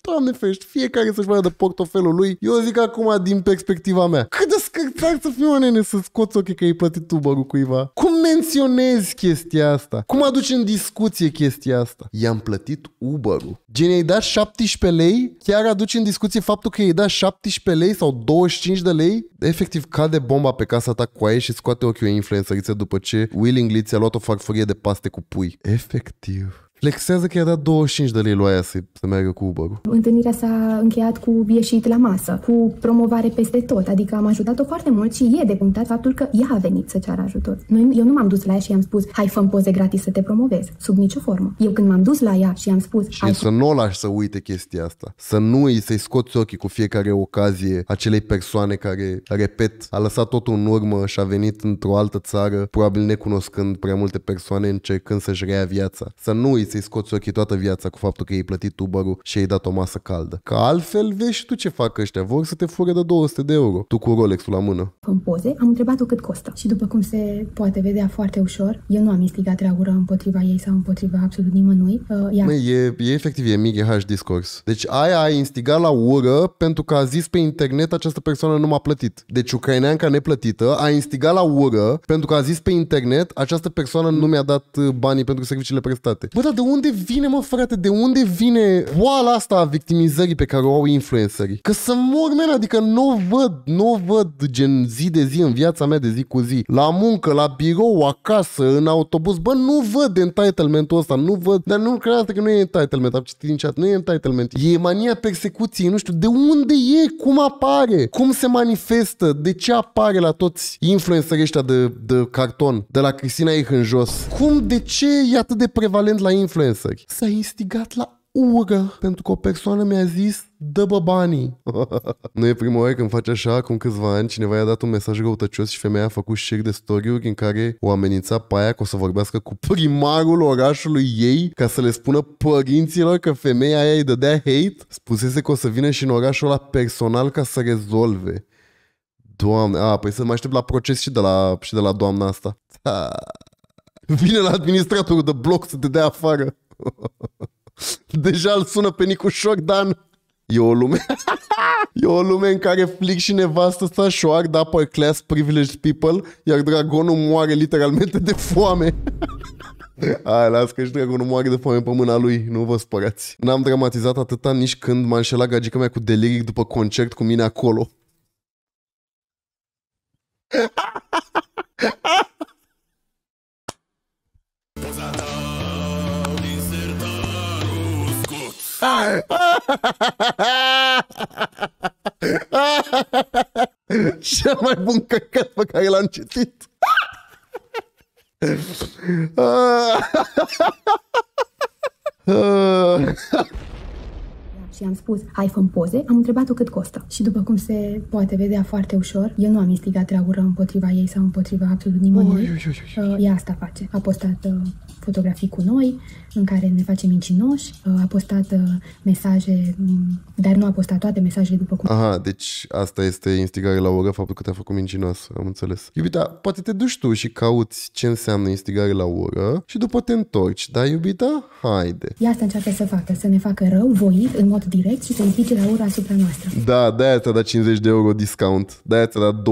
Doamne fești, fiecare să-și vadă de portofelul lui. Eu zic acum din perspectiva mea. Cât de scârțar să fiu, nene, să scoți ochii că ai plătit bărul cuiva. Cum menționezi chestia asta? Cum aduci în discuție chestia asta? I-am plătit Uber-ul. Gen, i-ai dat 17 lei? Chiar aduci în discuție faptul că i-ai dat 17 lei sau 25 de lei? Efectiv, cade bomba pe casa ta cu aia și scoate ochiul influențăriță după ce Willingly ți-a luat o farfurie de paste cu pui. Efectiv flexează că i-a dat 25 de lei lui aia să, să meargă cu uber Întâlnirea s-a încheiat cu ieșit la masă, cu promovare peste tot, adică am ajutat-o foarte mult și e de punctat faptul că ea a venit să ceară ajutor. Noi, eu nu m-am dus la ea și i-am spus, hai fă poze gratis să te promovez, sub nicio formă. Eu când m-am dus la ea și i-am spus... Și să nu o lași să uite chestia asta, să nu îi să-i scoți ochii cu fiecare ocazie acelei persoane care, repet, a lăsat totul în urmă și a venit într-o altă țară, probabil necunoscând prea multe persoane, încercând să-și reia viața. Să nu îi să-i scoți ochii toată viața cu faptul că i-ai plătit tubarul și ai dat o masă caldă. Că altfel vezi și tu ce fac ăștia, vor să te fure de 200 de euro, tu cu rolex la mână. În poze am întrebat-o cât costă și după cum se poate vedea foarte ușor, eu nu am instigat reagură împotriva ei sau împotriva absolut nimănui. Uh, Măi, e, e efectiv, e mic, e hash discurs. Deci aia a instigat la ură pentru că a zis pe internet această persoană nu m-a plătit. Deci ucraineanca neplătită a instigat la ură pentru că a zis pe internet această persoană nu mi-a dat banii pentru serviciile prestate. Bă, dar de unde vine, mă, frate, de unde vine boala asta a victimizării pe care o au influencerii? Că să mor, men, adică nu văd, nu văd gen zi de zi în viața mea de zi cu zi. La muncă, la birou, acasă, în autobuz, bă, nu văd entitlement-ul ăsta, nu văd, dar nu credeți că nu e entitlement, am citit din chat, nu e entitlement. E mania persecuției, nu știu, de unde e, cum apare, cum se manifestă, de ce apare la toți influencerii ăștia de, de carton, de la Cristina Eich în jos. Cum, de ce e atât de prevalent la influencer? influenceri. S-a instigat la ură pentru că o persoană mi-a zis dă bă banii. nu e prima oară când faci așa, acum câțiva ani cineva i-a dat un mesaj răutăcios și femeia a făcut șir de story în care o amenința pe aia că o să vorbească cu primarul orașului ei ca să le spună părinților că femeia aia îi dădea hate. Spusese că o să vină și în orașul ăla personal ca să rezolve. Doamne, a, păi să mă aștept la proces și de la, și de la doamna asta. Vine la administratorul de bloc să te dea afară. Deja îl sună pe Nicu Șordan. E o lume... e o lume în care flic și nevastă sa șoard upper class privileged people, iar dragonul moare literalmente de foame. A, las că și dragonul moare de foame pe mâna lui, nu vă spărați. N-am dramatizat atâta nici când m-a înșelat gagica mea cu deliric după concert cu mine acolo. Cel mai bun căcat pe care l-am citit. și am spus, ai fă poze, am întrebat-o cât costă. Și după cum se poate vedea foarte ușor, eu nu am instigat ură împotriva ei sau împotriva absolut nimănui. Uh, ea asta face. A postat uh, fotografii cu noi, în care ne face mincinoși, uh, a postat uh, mesaje, mm, dar nu a postat toate mesajele după cum... Aha, deci asta este instigare la ură, faptul că te-a făcut mincinos, am înțeles. Iubita, poate te duci tu și cauți ce înseamnă instigare la ură și după te întorci, da, iubita? Haide! Ia asta încearcă să facă, să ne facă rău, voit, în mod direct și să implice la ură asupra noastră. Da, de-aia ți-a dat 50 de euro discount, de-aia ți-a dat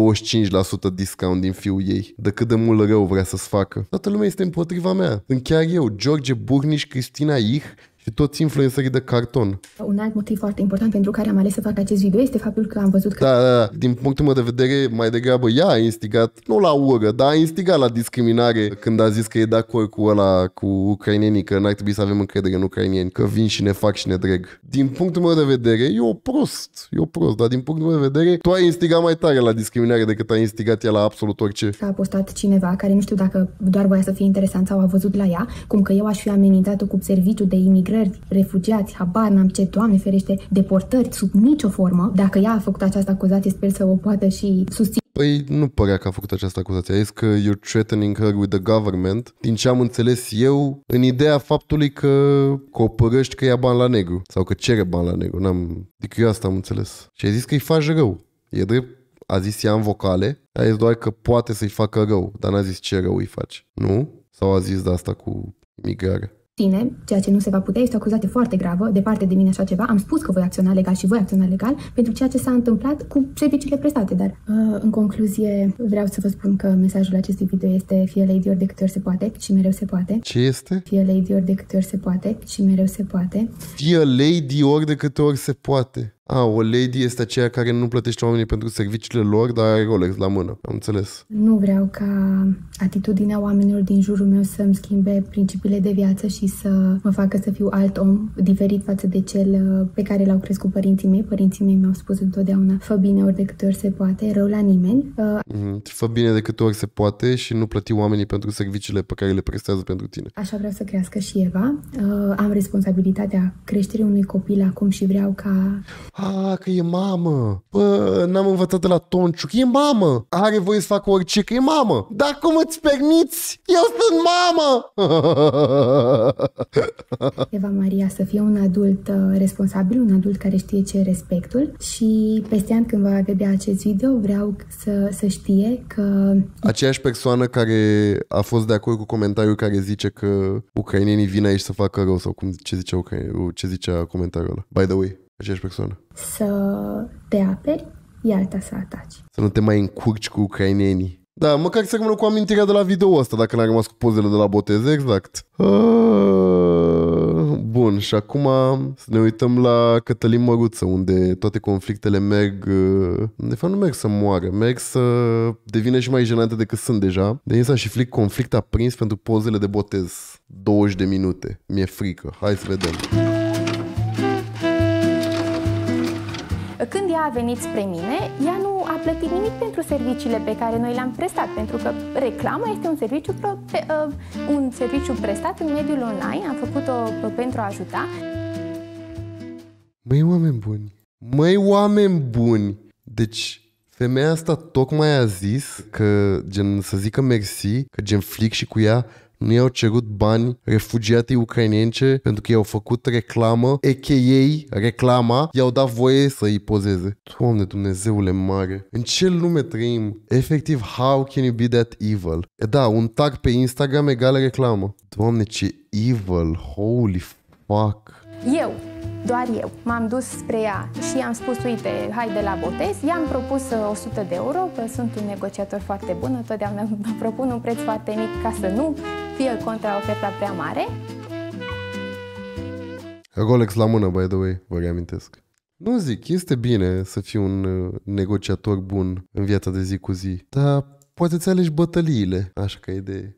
25% discount din fiul ei, de cât de mult rău vrea să-ți facă. Toată lumea este împotriva mea, în chiar eu, George Burn również Krystyna ich și toți influencerii de carton. Un alt motiv foarte important pentru care am ales să fac acest video este faptul că am văzut că... Da, da, da, din punctul meu de vedere, mai degrabă ea a instigat, nu la ură, dar a instigat la discriminare când a zis că e de acord cu ăla, cu ucrainienii, că n-ar trebui să avem încredere în ucrainieni, că vin și ne fac și ne dreg. Din punctul meu de vedere, eu prost, eu prost, dar din punctul meu de vedere, tu ai instigat mai tare la discriminare decât ai instigat ea la absolut orice. A postat cineva care nu știu dacă doar voia să fie interesant sau a văzut la ea, cum că eu aș fi amenințat cu serviciu de imigrare migrări, refugiați, habar n-am ce, Doamne ferește, deportări sub nicio formă. Dacă ea a făcut această acuzație, sper să o poată și susține Păi nu părea că a făcut această acuzație. Ai zis că you're threatening her with the government. Din ce am înțeles eu, în ideea faptului că, copărăști că ia bani la negru. Sau că cere bani la negru. N-am... Adică eu asta am înțeles. Și ai zis că îi faci rău. E drept a zis ea în vocale, a zis doar că poate să-i facă rău, dar n-a zis ce rău îi faci. Nu? Sau a zis de asta cu migrare? tine, ceea ce nu se va putea, este o acuzație foarte gravă, de parte de mine așa ceva, am spus că voi acționa legal și voi acționa legal pentru ceea ce s-a întâmplat cu serviciile prestate, dar uh, în concluzie vreau să vă spun că mesajul acestui video este fie lady ori de câte ori se poate și mereu se poate. Ce este? Fie lady ori de câte ori se poate și mereu se poate. Fie lady ori de câte ori se poate a, o lady este aceea care nu plătește oamenii pentru serviciile lor, dar are Rolex la mână. Am înțeles. Nu vreau ca atitudinea oamenilor din jurul meu să-mi schimbe principiile de viață și să mă facă să fiu alt om, diferit față de cel uh, pe care l-au crescut părinții mei. Părinții mei mi-au spus întotdeauna, fă bine ori de câte ori se poate, rău la nimeni. Uh, mhm. Fă bine de câte ori se poate și nu plăti oamenii pentru serviciile pe care le prestează pentru tine. Așa vreau să crească și Eva. Uh, am responsabilitatea creșterii unui copil acum și vreau ca a, ah, că e mamă. Bă, n-am învățat de la Tonciu, că e mamă. Are voie să facă orice, că e mamă. Dar cum îți permiți? Eu sunt mamă! Eva Maria să fie un adult uh, responsabil, un adult care știe ce e respectul și peste an când va vedea acest video vreau să, să știe că... Aceeași persoană care a fost de acord cu comentariul care zice că ucrainenii vin aici să facă rău sau cum, ce, zicea, ce zicea comentariul ăla. By the way, aceeași persoană? Să te aperi, iar ta să ataci. Să nu te mai încurci cu ucrainenii. Da, măcar să rămână cu amintirea de la video ăsta, dacă n-a rămas cu pozele de la botez, exact. Ah, bun, și acum să ne uităm la Cătălin Măruță, unde toate conflictele merg... De fapt, nu merg să moară, merg să devină și mai jenante decât sunt deja. De însă și Flic conflict a prins pentru pozele de botez. 20 de minute. Mi-e frică. Hai să vedem. Când ea a venit spre mine, ea nu a plătit nimic pentru serviciile pe care noi le-am prestat, pentru că reclama este un serviciu, pro, pe, uh, un serviciu prestat în mediul online, am făcut-o pentru a ajuta. Măi, oameni buni! Măi, oameni buni! Deci, femeia asta tocmai a zis că, gen, să zică mersi, că gen flic și cu ea nu i-au cerut bani refugiatii ucrainence pentru că i-au făcut reclamă, a.k.a. reclama, i-au dat voie să îi pozeze. Doamne Dumnezeule mare, în ce lume trăim? Efectiv, how can you be that evil? E da, un tag pe Instagram egal reclamă. Doamne, ce evil, holy fuck. Eu doar eu. M-am dus spre ea și i-am spus, uite, hai de la botez. I-am propus 100 uh, de euro, că sunt un negociator foarte bun, totdeauna mă propun un preț foarte mic ca să nu fie oferta prea mare. Rolex la mână, by the way, vă reamintesc. Nu zic, este bine să fii un uh, negociator bun în viața de zi cu zi, dar poate ți alegi bătăliile, așa e idee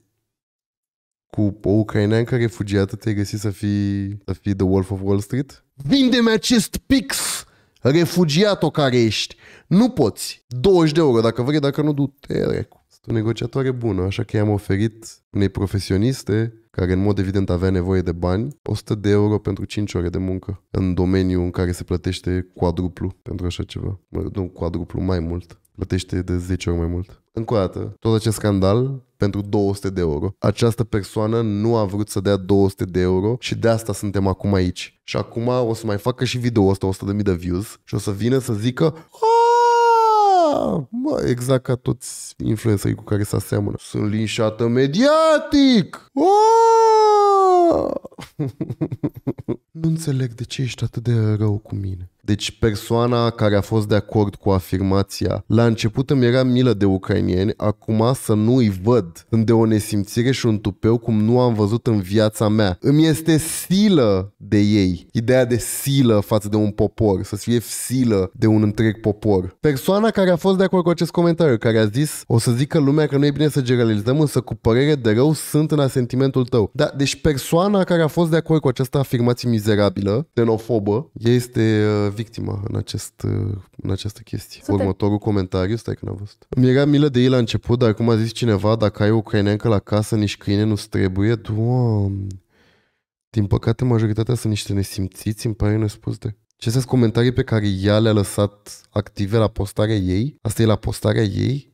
cu o ucraineancă refugiată te-ai găsit să fii, să fii The Wolf of Wall Street? Vinde-mi acest pix! refugiat o care ești! Nu poți! 20 de euro dacă vrei, dacă nu, du-te recu. Sunt o negociatoare bună, așa că i-am oferit unei profesioniste care în mod evident avea nevoie de bani, 100 de euro pentru 5 ore de muncă, în domeniul în care se plătește cuadruplu pentru așa ceva. Mă, nu, cuadruplu mai mult plătește de 10 ori mai mult. Încă o dată, tot acest scandal pentru 200 de euro. Această persoană nu a vrut să dea 200 de euro și de asta suntem acum aici. Și acum o să mai facă și video ăsta 100.000 de views și o să vină să zică Mă, exact ca toți influencerii cu care se aseamănă. Sunt linșată mediatic! Aaaa! nu înțeleg de ce ești atât de rău cu mine. Deci persoana care a fost de acord cu afirmația La început îmi era milă de ucrainieni Acum să nu îi văd Sunt de o nesimțire și un tupeu Cum nu am văzut în viața mea Îmi este silă de ei Ideea de silă față de un popor Să fie silă de un întreg popor Persoana care a fost de acord cu acest comentariu Care a zis O să zică lumea că nu e bine să generalizăm Însă cu părere de rău sunt în asentimentul tău da, Deci persoana care a fost de acord cu această afirmație mizerabilă, xenofobă, este uh, victima în, acest, uh, în această chestie. Sute. Următorul comentariu, stai că n-am văzut. Mi-era milă de ei la început, dar cum a zis cineva, dacă ai ucraineancă la casă, nici câine nu trebuie. Doamne! Din păcate, majoritatea sunt niște nesimțiți, îmi pare nespus de... Ce sunt comentarii pe care ea le-a lăsat active la postarea ei? Asta e la postarea ei?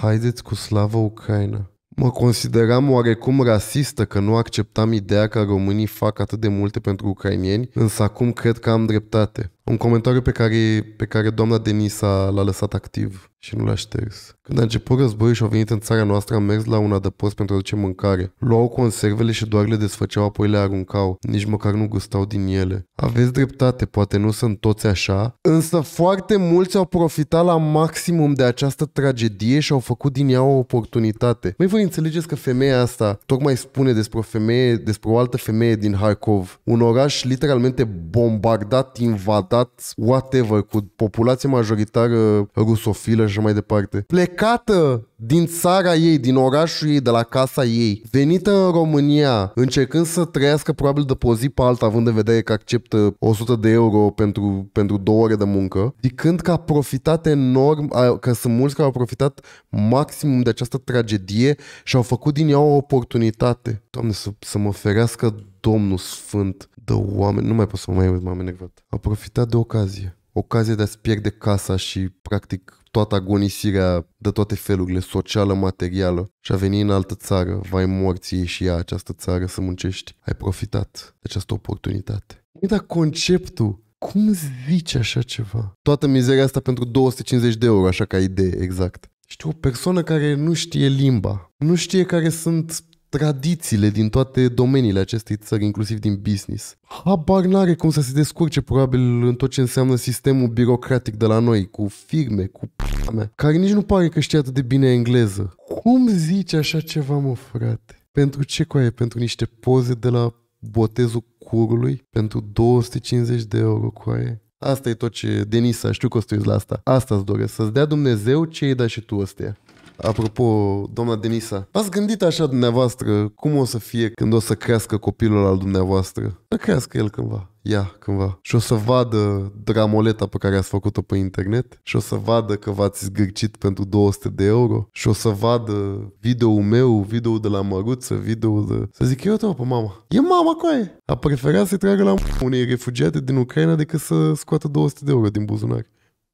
Haideți cu slavă Ucraina. Mă consideram oarecum rasistă că nu acceptam ideea că românii fac atât de multe pentru ucrainieni, însă acum cred că am dreptate. Un comentariu pe care, pe care doamna Denisa l-a lăsat activ și nu l-a șters. Când a început războiul și au venit în țara noastră, am mers la un adăpost pentru a duce mâncare. Luau conservele și doar le desfăceau, apoi le aruncau. Nici măcar nu gustau din ele. Aveți dreptate, poate nu sunt toți așa, însă foarte mulți au profitat la maximum de această tragedie și au făcut din ea o oportunitate. Mai voi înțelegeți că femeia asta tocmai spune despre o femeie, despre o altă femeie din Harkov, un oraș literalmente bombardat, invadat invadat, whatever, cu populație majoritară rusofilă și mai departe, plecată din țara ei, din orașul ei, de la casa ei, venită în România, încercând să trăiască probabil de pe o zi pe alta, având în vedere că acceptă 100 de euro pentru, pentru două ore de muncă, zicând că a profitat enorm, că sunt mulți care au profitat maximum de această tragedie și au făcut din ea o oportunitate. Doamne, să, să mă ferească Domnul Sfânt de oameni, nu mai pot să mă mai uit, m-am enervat. A profitat de ocazie ocazia de a-ți pierde casa și practic toată agonisirea de toate felurile, socială, materială și a veni în altă țară, vai morții și ea această țară să muncești, ai profitat de această oportunitate. Dar conceptul cum zici așa ceva? Toată mizeria asta pentru 250 de euro, așa ca idee, exact. Știu, o persoană care nu știe limba, nu știe care sunt tradițiile din toate domeniile acestei țări, inclusiv din business. Habar n-are cum să se descurce probabil în tot ce înseamnă sistemul birocratic de la noi, cu firme, cu p***a care nici nu pare că știe atât de bine engleză. Cum zici așa ceva, mă, frate? Pentru ce coaie? Pentru niște poze de la botezul curului? Pentru 250 de euro coaie? Asta e tot ce, Denisa, știu că o la asta. Asta îți doresc, să-ți dea Dumnezeu ce i da și tu ăstea. Apropo, doamna Denisa, ați gândit așa dumneavoastră cum o să fie când o să crească copilul al dumneavoastră? Să crească el cândva ea cândva și o să vadă dramoleta pe care ați făcut-o pe internet și o să vadă că v-ați zgârcit pentru 200 de euro și o să vadă video meu, video de la Măruță, video de... Să zic eu tot pe mama. E mama cu aia. A preferat să-i tragă la unei refugiate din Ucraina decât să scoată 200 de euro din buzunar.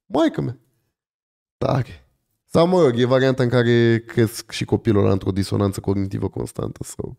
Maică mea. Tare. Sau, mă rog, e varianta în care cresc și copilul ăla într-o disonanță cognitivă constantă sau